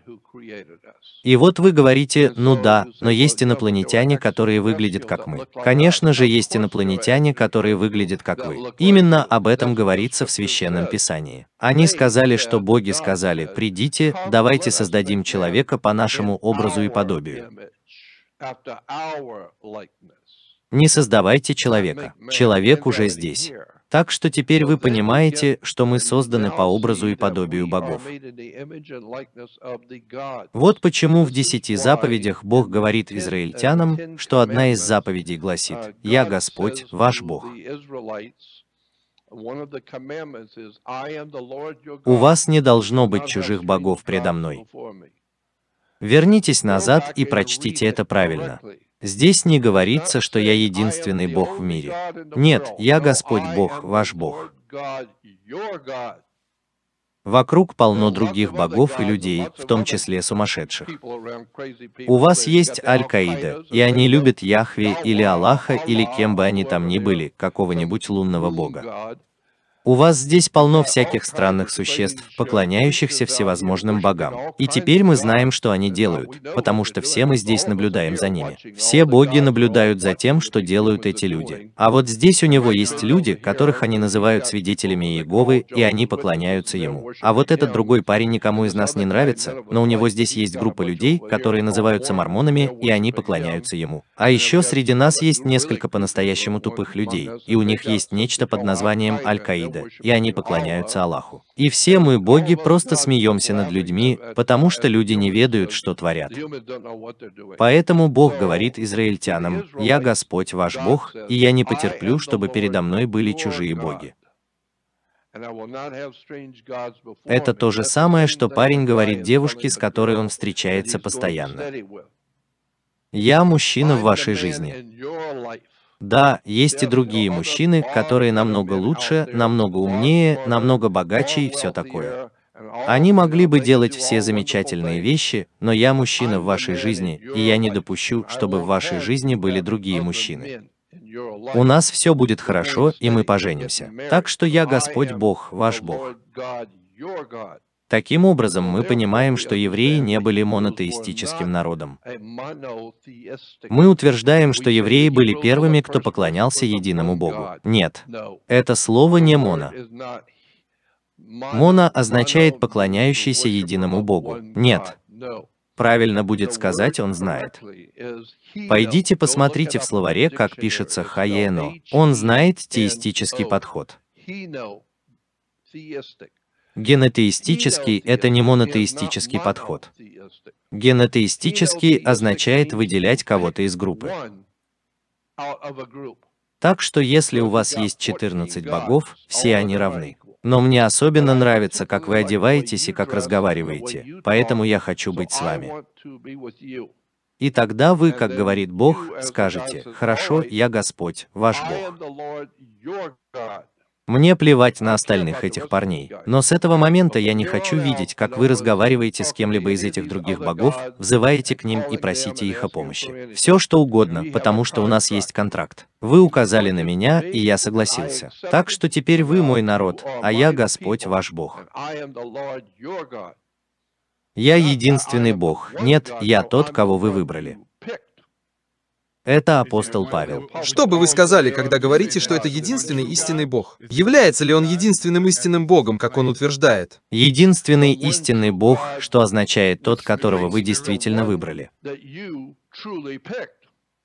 И вот вы говорите, ну да, но есть инопланетяне, которые выглядят как мы. Конечно же, есть инопланетяне, которые выглядят как вы. Именно об этом говорится в Священном Писании. Они сказали, что боги сказали, придите, давайте создадим человека по нашему образу и подобию. Не создавайте человека. Человек уже здесь. Так что теперь вы понимаете, что мы созданы по образу и подобию богов. Вот почему в десяти заповедях Бог говорит израильтянам, что одна из заповедей гласит «Я Господь, ваш Бог». У вас не должно быть чужих богов предо мной. Вернитесь назад и прочтите это правильно. Здесь не говорится, что я единственный Бог в мире. Нет, я Господь Бог, ваш Бог. Вокруг полно других богов и людей, в том числе сумасшедших. У вас есть Аль-Каида, и они любят Яхве или Аллаха или кем бы они там ни были, какого-нибудь лунного бога. У вас здесь полно всяких странных существ, поклоняющихся всевозможным богам. И теперь мы знаем, что они делают, потому что все мы здесь наблюдаем за ними. Все боги наблюдают за тем, что делают эти люди. А вот здесь у него есть люди, которых они называют свидетелями Иеговы, и они поклоняются ему. А вот этот другой парень никому из нас не нравится, но у него здесь есть группа людей, которые называются мормонами, и они поклоняются ему. А еще среди нас есть несколько по-настоящему тупых людей, и у них есть нечто под названием Аль-Каида Давида, и они поклоняются Аллаху. И все мы, боги, просто смеемся над людьми, потому что люди не ведают, что творят. Поэтому Бог говорит израильтянам, «Я Господь ваш Бог, и я не потерплю, чтобы передо мной были чужие боги». Это то же самое, что парень говорит девушке, с которой он встречается постоянно. «Я мужчина в вашей жизни». Да, есть и другие мужчины, которые намного лучше, намного умнее, намного богаче и все такое. Они могли бы делать все замечательные вещи, но я мужчина в вашей жизни, и я не допущу, чтобы в вашей жизни были другие мужчины. У нас все будет хорошо, и мы поженимся. Так что я Господь Бог, ваш Бог. Таким образом, мы понимаем, что евреи не были монотеистическим народом. Мы утверждаем, что евреи были первыми, кто поклонялся единому Богу. Нет. Это слово не «моно». «Моно» означает «поклоняющийся единому Богу». Нет. Правильно будет сказать, он знает. Пойдите посмотрите в словаре, как пишется «хаено». Он знает теистический подход. Генетеистический – это не монотеистический подход. Генетеистический означает выделять кого-то из группы. Так что если у вас есть 14 богов, а все они равны. Но мне особенно нравится, как вы одеваетесь и как разговариваете, поэтому я хочу быть с вами. И тогда вы, как говорит Бог, скажете, «Хорошо, я Господь, ваш Бог». Мне плевать на остальных этих парней, но с этого момента я не хочу видеть, как вы разговариваете с кем-либо из этих других богов, взываете к ним и просите их о помощи. Все что угодно, потому что у нас есть контракт. Вы указали на меня, и я согласился. Так что теперь вы мой народ, а я Господь ваш Бог. Я единственный Бог. Нет, я тот, кого вы выбрали. Это апостол Павел. Что бы вы сказали, когда говорите, что это единственный истинный Бог? Является ли он единственным истинным Богом, как он утверждает? Единственный истинный Бог, что означает тот, которого вы действительно выбрали.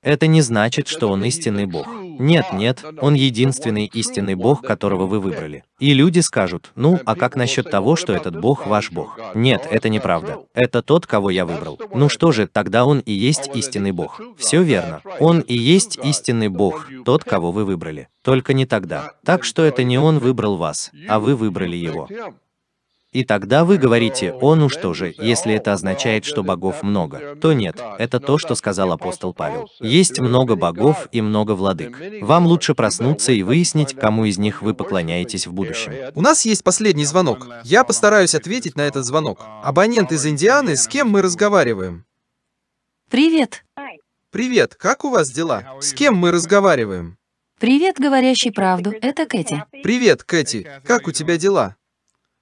Это не значит, что он истинный Бог. Нет, нет, он единственный истинный Бог, которого вы выбрали. И люди скажут, ну, а как насчет того, что этот Бог ваш Бог? Нет, это неправда. Это тот, кого я выбрал. Ну что же, тогда он и есть истинный Бог. Все верно. Он и есть истинный Бог, тот, кого вы выбрали. Только не тогда. Так что это не он выбрал вас, а вы выбрали его. И тогда вы говорите, Он уж тоже? если это означает, что богов много, то нет, это то, что сказал апостол Павел. Есть много богов и много владык. Вам лучше проснуться и выяснить, кому из них вы поклоняетесь в будущем. У нас есть последний звонок. Я постараюсь ответить на этот звонок. А, Абонент из Индианы, с кем мы разговариваем? Привет. Привет, как у вас дела? С кем мы разговариваем? Привет, говорящий правду, это Кэти. Привет, Кэти, как у тебя дела?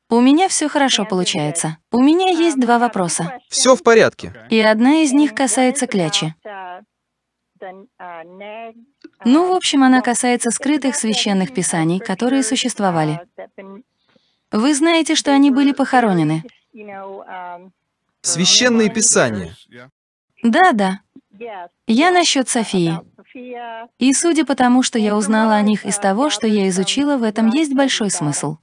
У меня все хорошо получается. У меня есть ну два вопроса. Все в порядке. И одна из них э, ну, касается клячи. А, а, ну, в общем, она касается скрытых священных писаний, которые существовали. Вы знаете, что они были похоронены. Um, Священные um, писания. Да, да. Я насчет Софии. И судя по тому, что я узнала о них из того, uh, что я изучила, в этом есть большой смысл.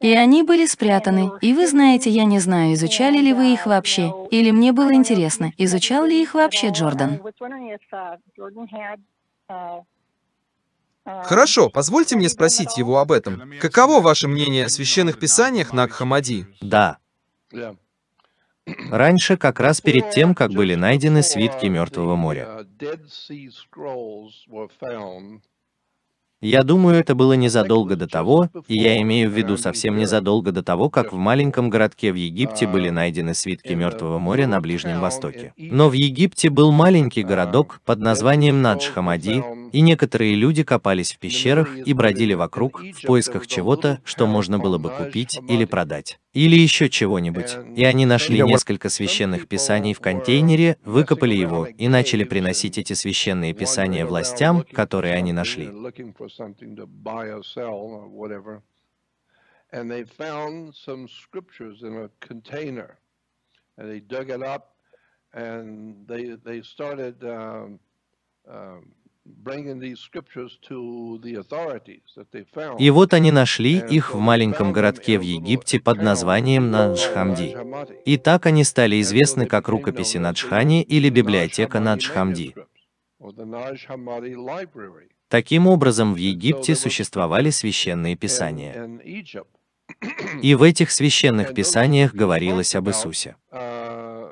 И они были спрятаны. И вы знаете, я не знаю, изучали ли вы их вообще, или мне было интересно, изучал ли их вообще Джордан. Хорошо, позвольте мне спросить его об этом. Каково ваше мнение о священных писаниях на Ахмади? Да. Раньше, как раз перед тем, как были найдены свитки Мертвого моря. Я думаю, это было незадолго до того, и я имею в виду совсем незадолго до того, как в маленьком городке в Египте были найдены свитки Мертвого моря на Ближнем Востоке. Но в Египте был маленький городок под названием Наджхамади и некоторые люди копались в пещерах и бродили вокруг в поисках чего-то, что можно было бы купить или продать. Или еще чего-нибудь. Э, и они нашли несколько священных писаний в контейнере, выкопали его и начали приносить эти священные писания властям, которые они нашли. And they dug it up, and they they started um, um, и вот они нашли их в маленьком городке в Египте под названием Наджхамди. И так они стали известны как рукописи Наджхани или библиотека Наджхамди. Таким образом, в Египте существовали священные писания. И в этих священных писаниях говорилось об Иисусе. Uh,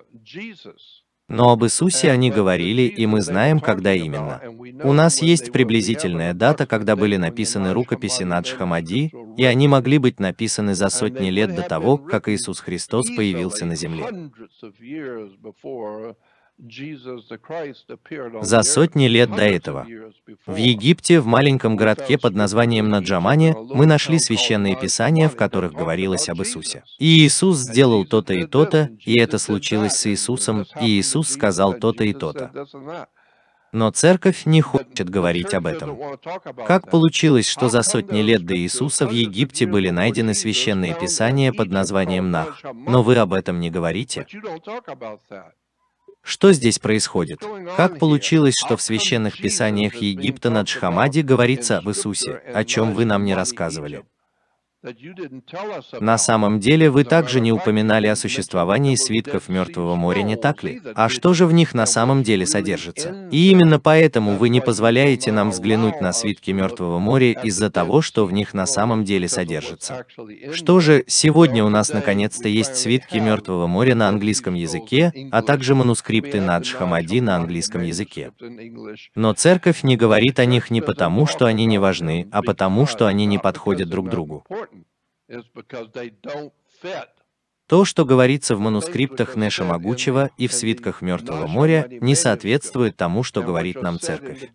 но об Иисусе они говорили, и мы знаем, когда именно. У нас есть приблизительная дата, когда были написаны рукописи Надж Хамади, и они могли быть написаны за сотни лет до того, как Иисус Христос появился на земле. За сотни лет до этого. В Египте, в маленьком городке под названием Наджамане, мы нашли священные писания, в которых говорилось об Иисусе. И Иисус сделал то-то и то-то, и это случилось с Иисусом, и Иисус сказал то-то и то-то. Но церковь не хочет говорить об этом. Как получилось, что за сотни лет до Иисуса в Египте были найдены священные писания под названием Нах, но вы об этом не говорите? Что здесь происходит? Как получилось, что в священных писаниях Египта на Джхамаде говорится об Иисусе, о чем вы нам не рассказывали? На самом деле вы также не упоминали о существовании свитков Мертвого моря, не так ли? А что же в них на самом деле содержится? И именно поэтому вы не позволяете нам взглянуть на свитки Мертвого моря из-за того, что в них на самом деле содержится. Что же, сегодня у нас наконец-то есть свитки Мертвого моря на английском языке, а также манускрипты Наджхамади на английском языке. Но церковь не говорит о них не потому, что они не важны, а потому, что они не подходят друг другу. То, что говорится в манускриптах Нэша Могучего и в свитках Мертвого моря, не соответствует тому, что говорит нам Церковь.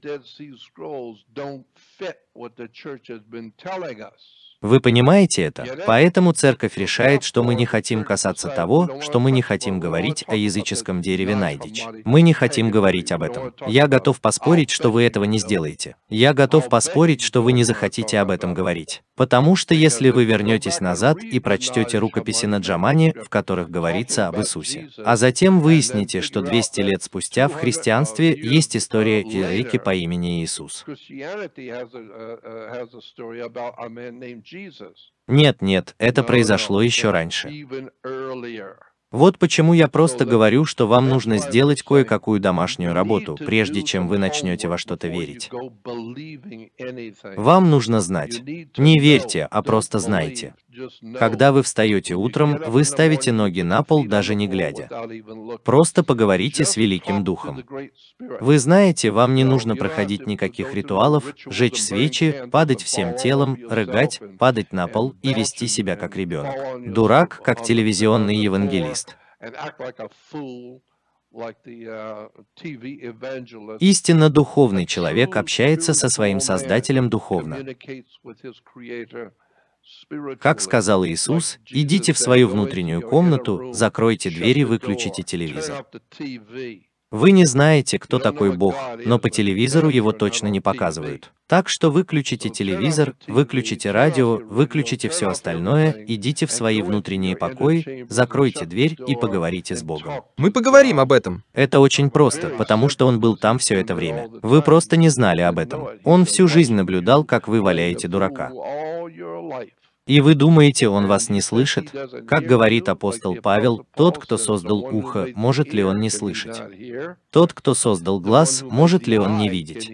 Вы понимаете это? Поэтому церковь решает, что мы не хотим касаться того, что мы не хотим говорить о языческом дереве Найдич. Мы не хотим говорить об этом. Я готов поспорить, что вы этого не сделаете. Я готов поспорить, что вы не захотите об этом говорить. Потому что если вы вернетесь назад и прочтете рукописи на Джамане, в которых говорится об Иисусе, а затем выясните, что 200 лет спустя в христианстве есть история Иерики по имени Иисус. Нет, нет, это произошло еще раньше. Вот почему я просто говорю, что вам нужно сделать кое-какую домашнюю работу, прежде чем вы начнете во что-то верить. Вам нужно знать. Не верьте, а просто знайте. Когда вы встаете утром, вы ставите ноги на пол, даже не глядя. Просто поговорите с Великим Духом. Вы знаете, вам не нужно проходить никаких ритуалов, жечь свечи, падать всем телом, рыгать, падать на пол и вести себя как ребенок. Дурак, как телевизионный евангелист. Uh, Истинно духовный человек общается со своим Создателем духовно. Как сказал Иисус, идите в свою внутреннюю комнату, закройте дверь и выключите телевизор. Вы не знаете, кто такой Бог, но по телевизору его точно не показывают. Так что выключите телевизор, выключите радио, выключите все остальное, идите в свои внутренние покои, закройте дверь и поговорите с Богом. Мы поговорим об этом. Это очень просто, потому что он был там все это время. Вы просто не знали об этом. Он всю жизнь наблюдал, как вы валяете дурака. И вы думаете, он вас не слышит? Как говорит апостол Павел, тот, кто создал ухо, может ли он не слышать? Тот, кто создал глаз, может ли он не видеть?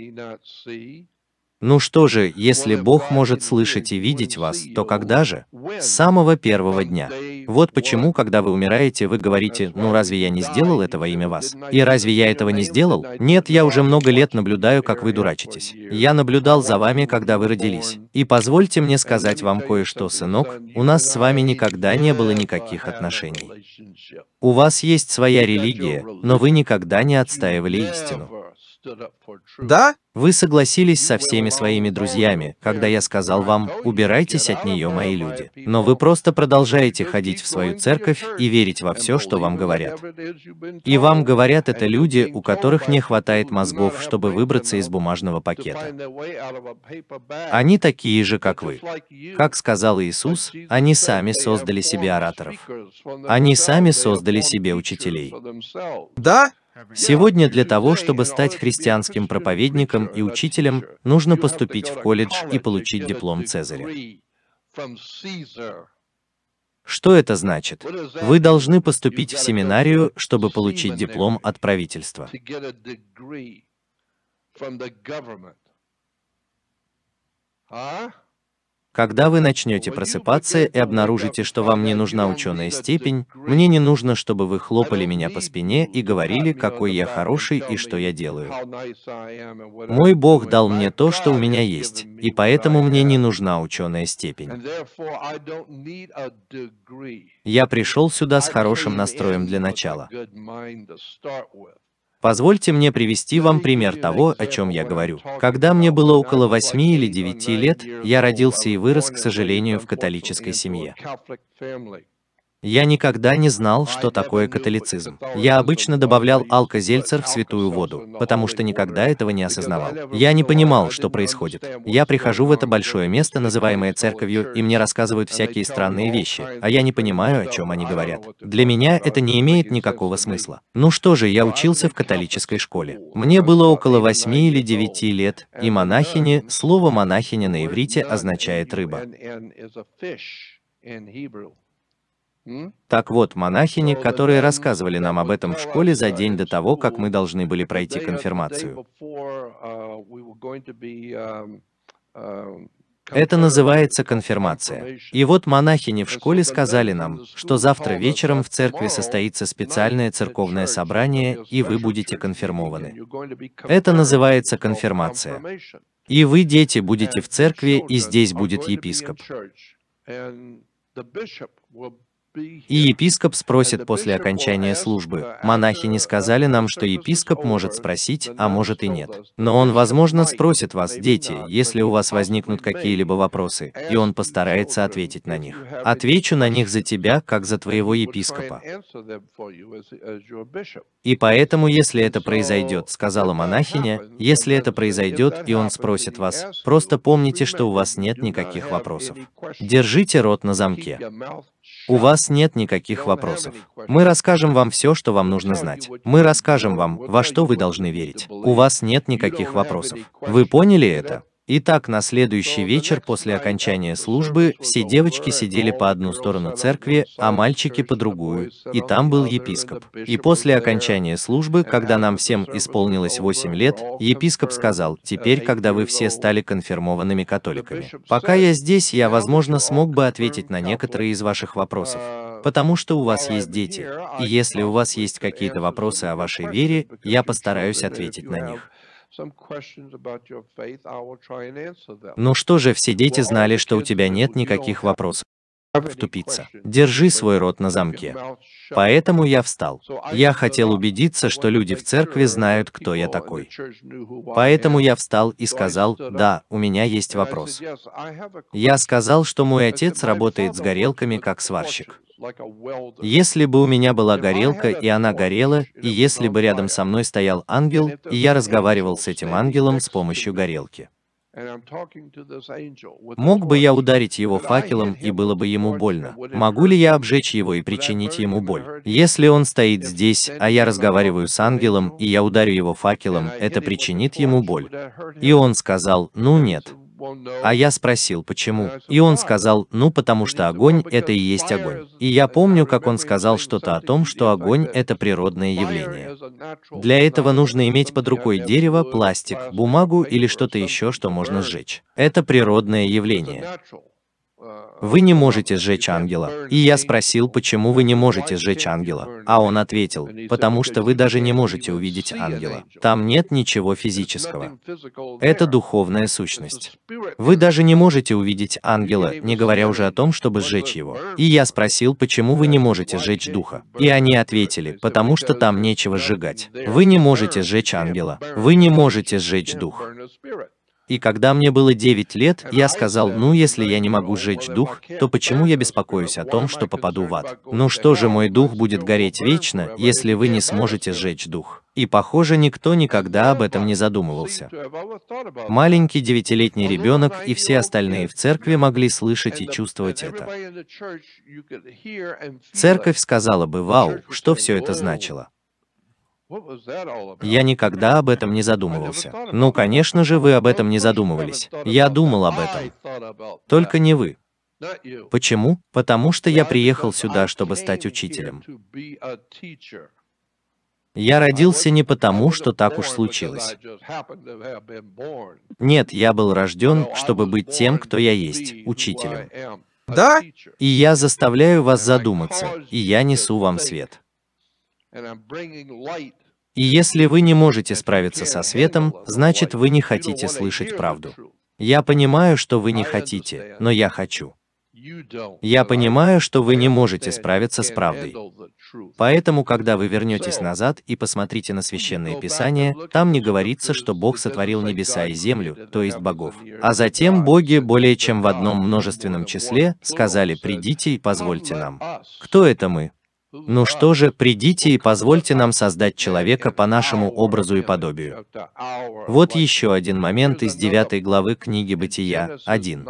Ну что же, если Бог может слышать и видеть вас, то когда же? С самого первого дня. Вот почему, когда вы умираете, вы говорите, ну разве я не сделал этого имя вас? И разве я этого не сделал? Нет, я уже много лет наблюдаю, как вы дурачитесь. Я наблюдал за вами, когда вы родились. И позвольте мне сказать вам кое-что, сынок, у нас с вами никогда не было никаких отношений. У вас есть своя религия, но вы никогда не отстаивали истину. Да? Вы согласились со всеми своими друзьями, когда я сказал вам, убирайтесь от нее, мои люди. Но вы просто продолжаете ходить в свою церковь и верить во все, что вам говорят. И вам говорят это люди, у которых не хватает мозгов, чтобы выбраться из бумажного пакета. Они такие же, как вы. Как сказал Иисус, они сами создали себе ораторов. Они сами создали себе учителей. Да? Сегодня для того, чтобы стать христианским проповедником и учителем, нужно поступить в колледж и получить диплом Цезаря. Что это значит? Вы должны поступить в семинарию, чтобы получить диплом от правительства. А? Когда вы начнете просыпаться и обнаружите, что вам не нужна ученая степень, мне не нужно, чтобы вы хлопали меня по спине и говорили, какой я хороший и что я делаю. Мой Бог дал мне то, что у меня есть, и поэтому мне не нужна ученая степень. Я пришел сюда с хорошим настроем для начала. Позвольте мне привести вам пример того, о чем я говорю. Когда мне было около 8 или 9 лет, я родился и вырос, к сожалению, в католической семье. Я никогда не знал, что такое католицизм. Я обычно добавлял алкозельцер в святую воду, потому что никогда этого не осознавал. Я не понимал, что происходит. Я прихожу в это большое место, называемое церковью, и мне рассказывают всякие странные вещи, а я не понимаю, о чем они говорят. Для меня это не имеет никакого смысла. Ну что же, я учился в католической школе. Мне было около 8 или 9 лет, и монахини, слово монахиня на иврите означает рыба. Так вот, монахини, которые рассказывали нам об этом в школе за день до того, как мы должны были пройти конфирмацию. Uh, um, um, Это называется конфирмация. И вот монахини в школе сказали нам, что завтра вечером в церкви состоится специальное церковное собрание, и вы будете конфирмованы. Это называется конфирмация. И вы, дети, будете в церкви, и здесь будет епископ. И епископ спросит после окончания службы. Монахи не сказали нам, что епископ может спросить, а может и нет. Но он, возможно, спросит вас, дети, если у вас возникнут какие-либо вопросы, и он постарается ответить на них. Отвечу на них за тебя, как за твоего епископа. И поэтому, если это произойдет, сказала монахиня, если это произойдет, и он спросит вас, просто помните, что у вас нет никаких вопросов. Держите рот на замке. У вас нет никаких вопросов. Мы расскажем вам все, что вам нужно знать. Мы расскажем вам, во что вы должны верить. У вас нет никаких вопросов. Вы поняли это? Итак, на следующий вечер после окончания службы все девочки сидели по одну сторону церкви, а мальчики по другую, и там был епископ. И после окончания службы, когда нам всем исполнилось 8 лет, епископ сказал, uh, теперь, когда вы все стали конфирмованными католиками. Пока я здесь, я, возможно, смог бы ответить на некоторые из ваших вопросов uh, потому что у вас есть дети. И если у вас есть какие-то вопросы о вашей вере, я постараюсь ответить на них. Ну что же, все дети знали, что у тебя нет никаких вопросов втупиться. Держи свой рот на замке. Поэтому я встал. Я хотел убедиться, что люди в церкви знают, кто я такой. Поэтому я встал и сказал, да, у меня есть вопрос. Я сказал, что мой отец работает с горелками как сварщик. Если бы у меня была горелка, и она горела, и если бы рядом со мной стоял ангел, и я разговаривал с этим ангелом с помощью горелки. Мог бы я ударить его факелом, и было бы ему больно. Могу ли я обжечь его и причинить ему боль? Если он стоит здесь, а я разговариваю с ангелом, и я ударю его факелом, это причинит ему боль. И он сказал, ну нет. А я спросил, почему. И он сказал, ну потому что огонь — это и есть огонь. И я помню, как он сказал что-то о том, что огонь — это природное явление. Для этого нужно иметь под рукой дерево, пластик, бумагу или что-то еще, что можно сжечь. Это природное явление. Вы не можете сжечь ангела. И я спросил, почему вы не можете сжечь ангела. А он ответил, потому что вы даже не можете увидеть ангела. Там нет ничего физического. Это духовная сущность. Вы даже не можете увидеть ангела, не говоря уже о том, чтобы сжечь его. И я спросил, почему вы не можете сжечь духа. И они ответили, потому что там нечего сжигать. Вы не можете сжечь ангела. Вы не можете сжечь дух. И когда мне было 9 лет, я сказал, ну если я не могу сжечь дух, то почему я беспокоюсь о том, что попаду в ад? Ну что же мой дух будет гореть вечно, если вы не сможете сжечь дух? И похоже, никто никогда об этом не задумывался. Маленький девятилетний ребенок и все остальные в церкви могли слышать и чувствовать это. Церковь сказала бы, вау, что все это значило. Я никогда об этом не задумывался. Ну, конечно же, вы об этом не задумывались. Я думал об этом. Только не вы. Почему? Потому что я приехал сюда, чтобы стать учителем. Я родился не потому, что так уж случилось. Нет, я был рожден, чтобы быть тем, кто я есть, учителем. Да? И я заставляю вас задуматься, и я несу вам свет. И если вы не можете справиться со светом, значит вы не хотите слышать правду. Я понимаю, что вы не хотите, но я хочу. Я понимаю, что вы не можете справиться с правдой. Поэтому, когда вы вернетесь назад и посмотрите на священные писания, там не говорится, что Бог сотворил небеса и землю, то есть богов. А затем боги более чем в одном множественном числе сказали «придите и позвольте нам». Кто это мы? Ну что же, придите и позвольте нам создать человека по нашему образу и подобию. Вот еще один момент из девятой главы книги Бытия, один.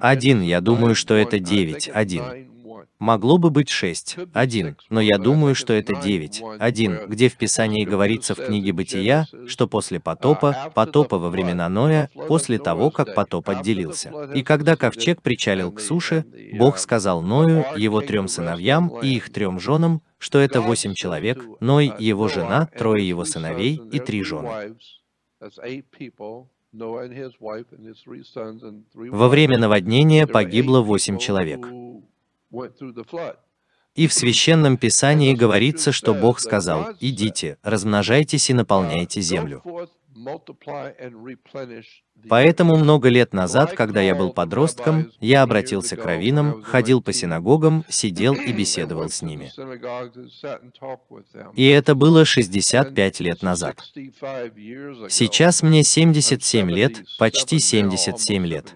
Один, я думаю, что это девять один. Могло бы быть 6, 1, но я думаю, что это 9, 1, где в Писании говорится в книге Бытия, что после потопа, а, потопа во времена Ноя, после того, как потоп отделился. И когда ковчег причалил к суше, Бог сказал Ною, его трем сыновьям и их трем женам, что это восемь человек, Ной, его жена, трое его сыновей и три жены. Во время наводнения погибло восемь человек. И в Священном Писании говорится, что Бог сказал, «Идите, размножайтесь и наполняйте uh, землю». Поэтому много лет назад, когда я был подростком, я обратился к раввинам, ходил по синагогам, сидел и беседовал с ними. И это было 65 лет назад. Сейчас мне 77 лет, почти 77 лет.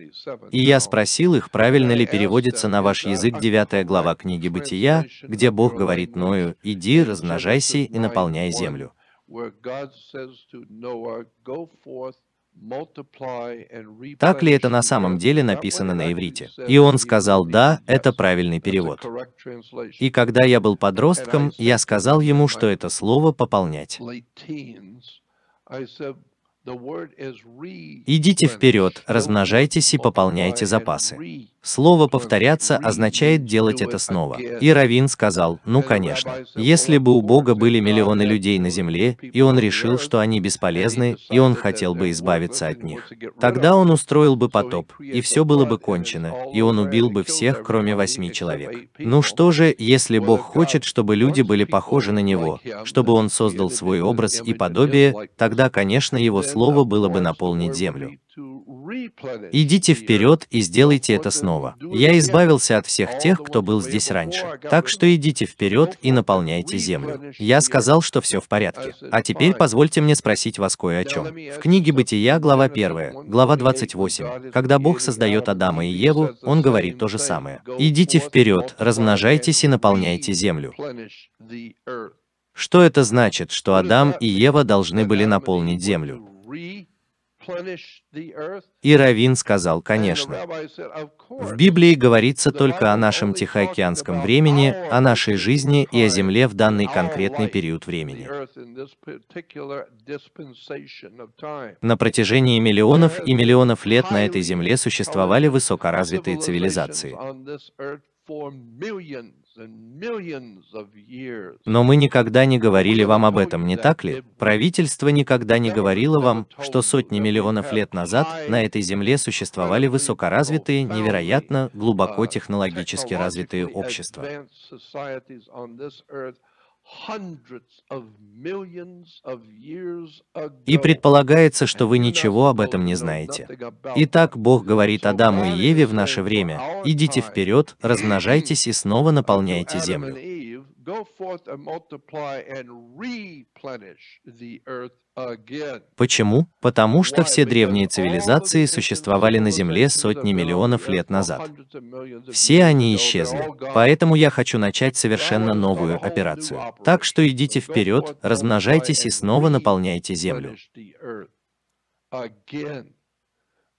И я спросил их, правильно ли переводится на ваш язык 9 глава книги Бытия, где Бог говорит Ною, «Иди, размножайся и наполняй землю». Так ли это на самом деле написано на иврите? И он сказал, да, это правильный перевод. И когда я был подростком, я сказал ему, что это слово «пополнять». Идите вперед, размножайтесь и пополняйте запасы. Слово «повторяться» означает делать это снова. И Равин сказал, ну конечно, если бы у Бога были миллионы людей на земле, и он решил, что они бесполезны, и он хотел бы избавиться от них, тогда он устроил бы потоп, и все было бы кончено, и он убил бы всех, кроме восьми человек. Ну что же, если Бог хочет, чтобы люди были похожи на Него, чтобы Он создал свой образ и подобие, тогда, конечно, Его слово слово было бы наполнить землю. Идите вперед и сделайте это снова. Я избавился от всех тех, кто был здесь раньше. Так что идите вперед и наполняйте землю. Я сказал, что все в порядке. А теперь позвольте мне спросить вас кое о чем. В книге Бытия, глава 1, глава 28, когда Бог создает Адама и Еву, он говорит то же самое. Идите вперед, размножайтесь и наполняйте землю. Что это значит, что Адам и Ева должны были наполнить землю? И Равин сказал, конечно. В Библии говорится только о нашем Тихоокеанском времени, о нашей жизни и о Земле в данный конкретный период времени. На протяжении миллионов и миллионов лет на этой Земле существовали высокоразвитые цивилизации. Но мы никогда не говорили вам об этом, не так ли? Правительство никогда не говорило вам, что сотни миллионов лет назад на этой земле существовали высокоразвитые, невероятно глубоко технологически развитые общества. И предполагается, что вы ничего об этом не знаете. Итак, Бог говорит Адаму и Еве в наше время, идите вперед, размножайтесь и снова наполняйте землю. Почему? Потому что все древние цивилизации существовали на Земле сотни миллионов лет назад. Все они исчезли. Поэтому я хочу начать совершенно новую операцию. Так что идите вперед, размножайтесь и снова наполняйте Землю.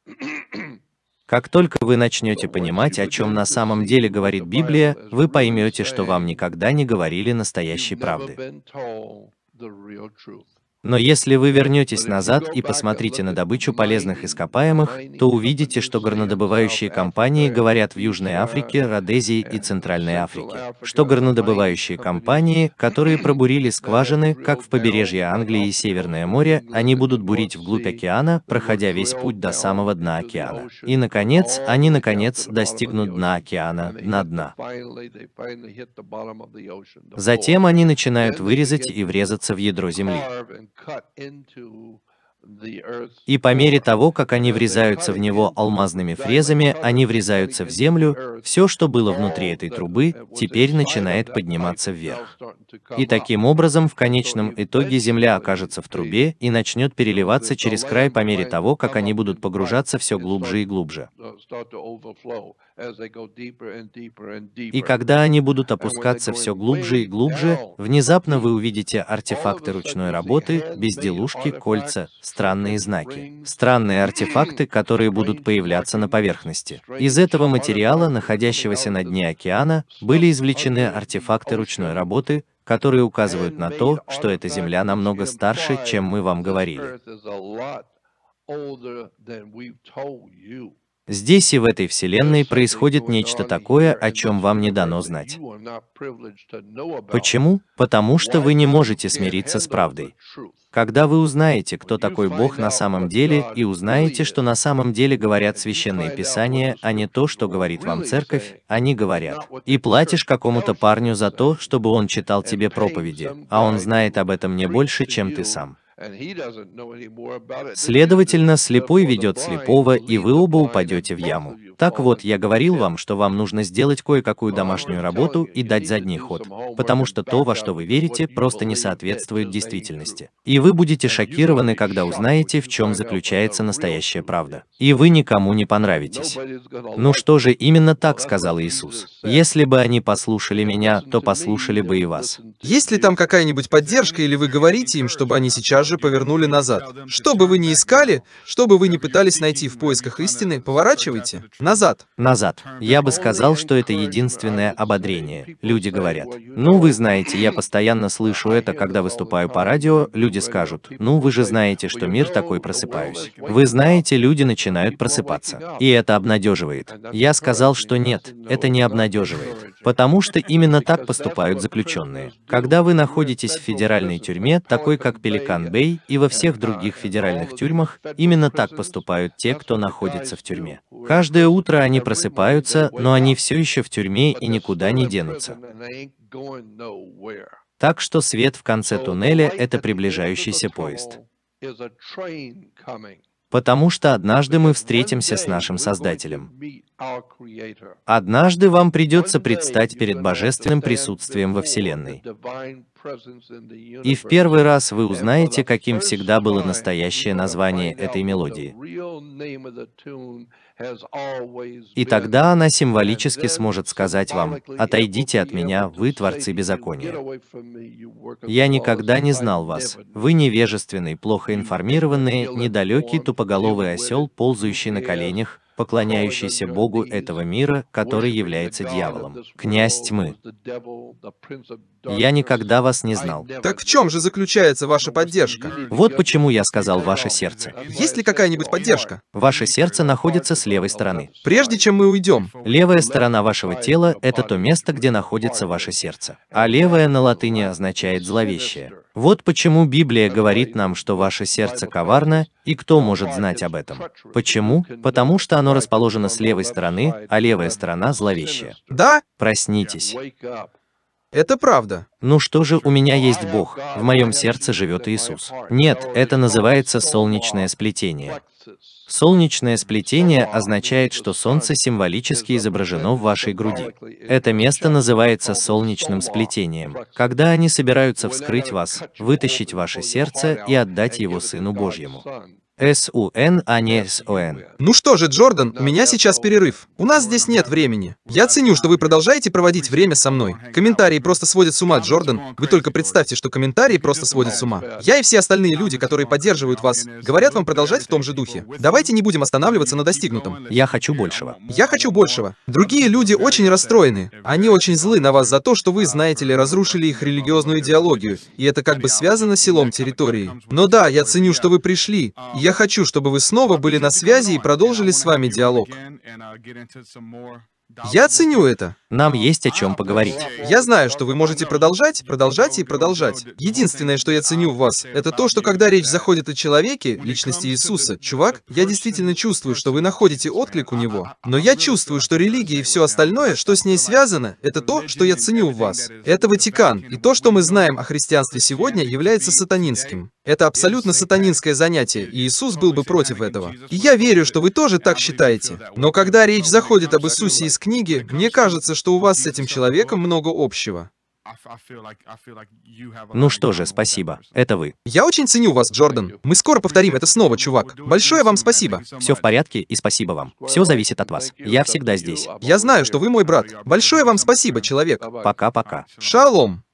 Как только вы начнете понимать, о чем на самом деле говорит Библия, вы поймете, что вам никогда не говорили настоящей правды. Но если вы вернетесь назад и посмотрите на добычу полезных ископаемых, то увидите, что горнодобывающие компании говорят в Южной Африке, Родезии и э, Центральной Африке, что горнодобывающие компании, которые пробурили скважины, как в побережье Англии и Северное море, они будут бурить вглубь океана, проходя весь путь до самого дна океана. И, наконец, они, наконец, достигнут дна океана, на дна. Затем они начинают вырезать и врезаться в ядро Земли. И по мере того, как они врезаются в него алмазными фрезами, они врезаются в землю, все, что было внутри этой трубы, теперь начинает подниматься вверх. И таким образом, в конечном итоге земля окажется в трубе и начнет переливаться через край по мере того, как они будут погружаться все глубже и глубже. Uh, и когда они будут опускаться все глубже и глубже, внезапно вы увидите артефакты ручной работы, безделушки, кольца, странные знаки, странные артефакты, которые будут появляться на поверхности. Из этого материала, находящегося на дне океана, были извлечены артефакты ручной работы, которые указывают на то, что эта Земля намного старше, чем мы вам говорили. older than we've told you. Здесь и в этой Вселенной происходит нечто такое, о чем вам не дано знать. Почему? Потому что вы не можете смириться с правдой. Когда вы узнаете, кто такой Бог на самом деле, и узнаете, что на самом деле говорят священные писания, а не то, что говорит вам церковь, они говорят. И платишь какому-то парню за то, чтобы он читал тебе проповеди, а он знает об этом не больше, чем ты сам. Следовательно, слепой ведет слепого, и вы оба упадете в яму. Так вот, я говорил вам, что вам нужно сделать кое-какую домашнюю работу и дать задний ход, потому что то, во что вы верите, просто не соответствует действительности. И вы будете шокированы, когда узнаете, в чем заключается настоящая правда. И вы никому не понравитесь. Ну что же, именно так сказал Иисус. Если бы они послушали меня, то послушали бы и вас. Есть ли там какая-нибудь поддержка, или вы говорите им, чтобы они сейчас же повернули назад? Что бы вы ни искали, что бы вы ни пытались найти в поисках истины, поворачивайте. Назад. Назад. Я бы сказал, что это единственное ободрение. Люди говорят, ну вы знаете, я постоянно слышу это, когда выступаю по радио, люди скажут, ну вы же знаете, что мир такой просыпаюсь. Вы знаете, люди начинают просыпаться. И это обнадеживает. Я сказал, что нет, это не обнадеживает. Потому что именно так поступают заключенные. Когда вы находитесь в федеральной тюрьме, такой как Пеликан Бэй и во всех других федеральных тюрьмах, именно так поступают те, кто находится в тюрьме. Каждое утро утро они просыпаются, но они все еще в тюрьме и никуда не денутся. Так что свет в конце туннеля — это приближающийся поезд. Потому что однажды мы встретимся с нашим Создателем. Однажды вам придется предстать перед Божественным присутствием во Вселенной. И в первый раз вы узнаете, каким всегда было настоящее название этой мелодии. И тогда она символически сможет сказать вам, «Отойдите от меня, вы творцы беззакония. Я никогда не знал вас. Вы невежественный, плохо информированный, недалекий, тупоголовый осел, ползающий на коленях, поклоняющийся Богу этого мира, который является дьяволом. Князь тьмы. Я никогда вас не знал. Так в чем же заключается ваша поддержка? Вот почему я сказал ваше сердце. Есть ли какая-нибудь поддержка? Ваше сердце находится с левой стороны. Прежде чем мы уйдем. Левая сторона вашего тела – это то место, где находится ваше сердце. А левое на латыни означает «зловещее». Вот почему Библия говорит нам, что ваше сердце коварно, и кто может знать об этом? Почему? Потому что оно расположено с левой стороны, а левая сторона зловещая. Да? Проснитесь. Это правда. Ну что же, у меня есть Бог, в моем сердце живет Иисус. Нет, это называется солнечное сплетение. Солнечное сплетение означает, что Солнце символически изображено в вашей груди. Это место называется солнечным сплетением. Когда они собираются вскрыть вас, вытащить ваше сердце и отдать его Сыну Божьему. СУН, а не СОН. Ну что же, Джордан, у меня сейчас перерыв. У нас здесь нет времени. Я ценю, что вы продолжаете проводить время со мной. Комментарии просто сводят с ума, Джордан. Вы только представьте, что комментарии просто сводят с ума. Я и все остальные люди, которые поддерживают вас, говорят вам продолжать в том же духе. Давайте не будем останавливаться на достигнутом. Я хочу большего. Я хочу большего. Другие люди очень расстроены. Они очень злы на вас за то, что вы, знаете ли, разрушили их религиозную идеологию. И это как бы связано с селом территории. Но да, я ценю, что вы пришли. Я я хочу, чтобы вы снова были на связи и продолжили с вами диалог. Я ценю это. Нам есть о чем поговорить. Я знаю, что вы можете продолжать, продолжать и продолжать. Единственное, что я ценю в вас, это то, что когда речь заходит о человеке, личности Иисуса, чувак, я действительно чувствую, что вы находите отклик у него. Но я чувствую, что религия и все остальное, что с ней связано, это то, что я ценю в вас. Это Ватикан, и то, что мы знаем о христианстве сегодня, является сатанинским. Это абсолютно сатанинское занятие, и Иисус был бы против этого. И я верю, что вы тоже так считаете. Но когда речь заходит об Иисусе из из книги, мне кажется, что у вас с этим человеком много общего. Ну что же, спасибо. Это вы. Я очень ценю вас, Джордан. Мы скоро повторим это снова, чувак. Большое вам спасибо. Все в порядке и спасибо вам. Все зависит от вас. Я всегда здесь. Я знаю, что вы мой брат. Большое вам спасибо, человек. Пока-пока. Шалом.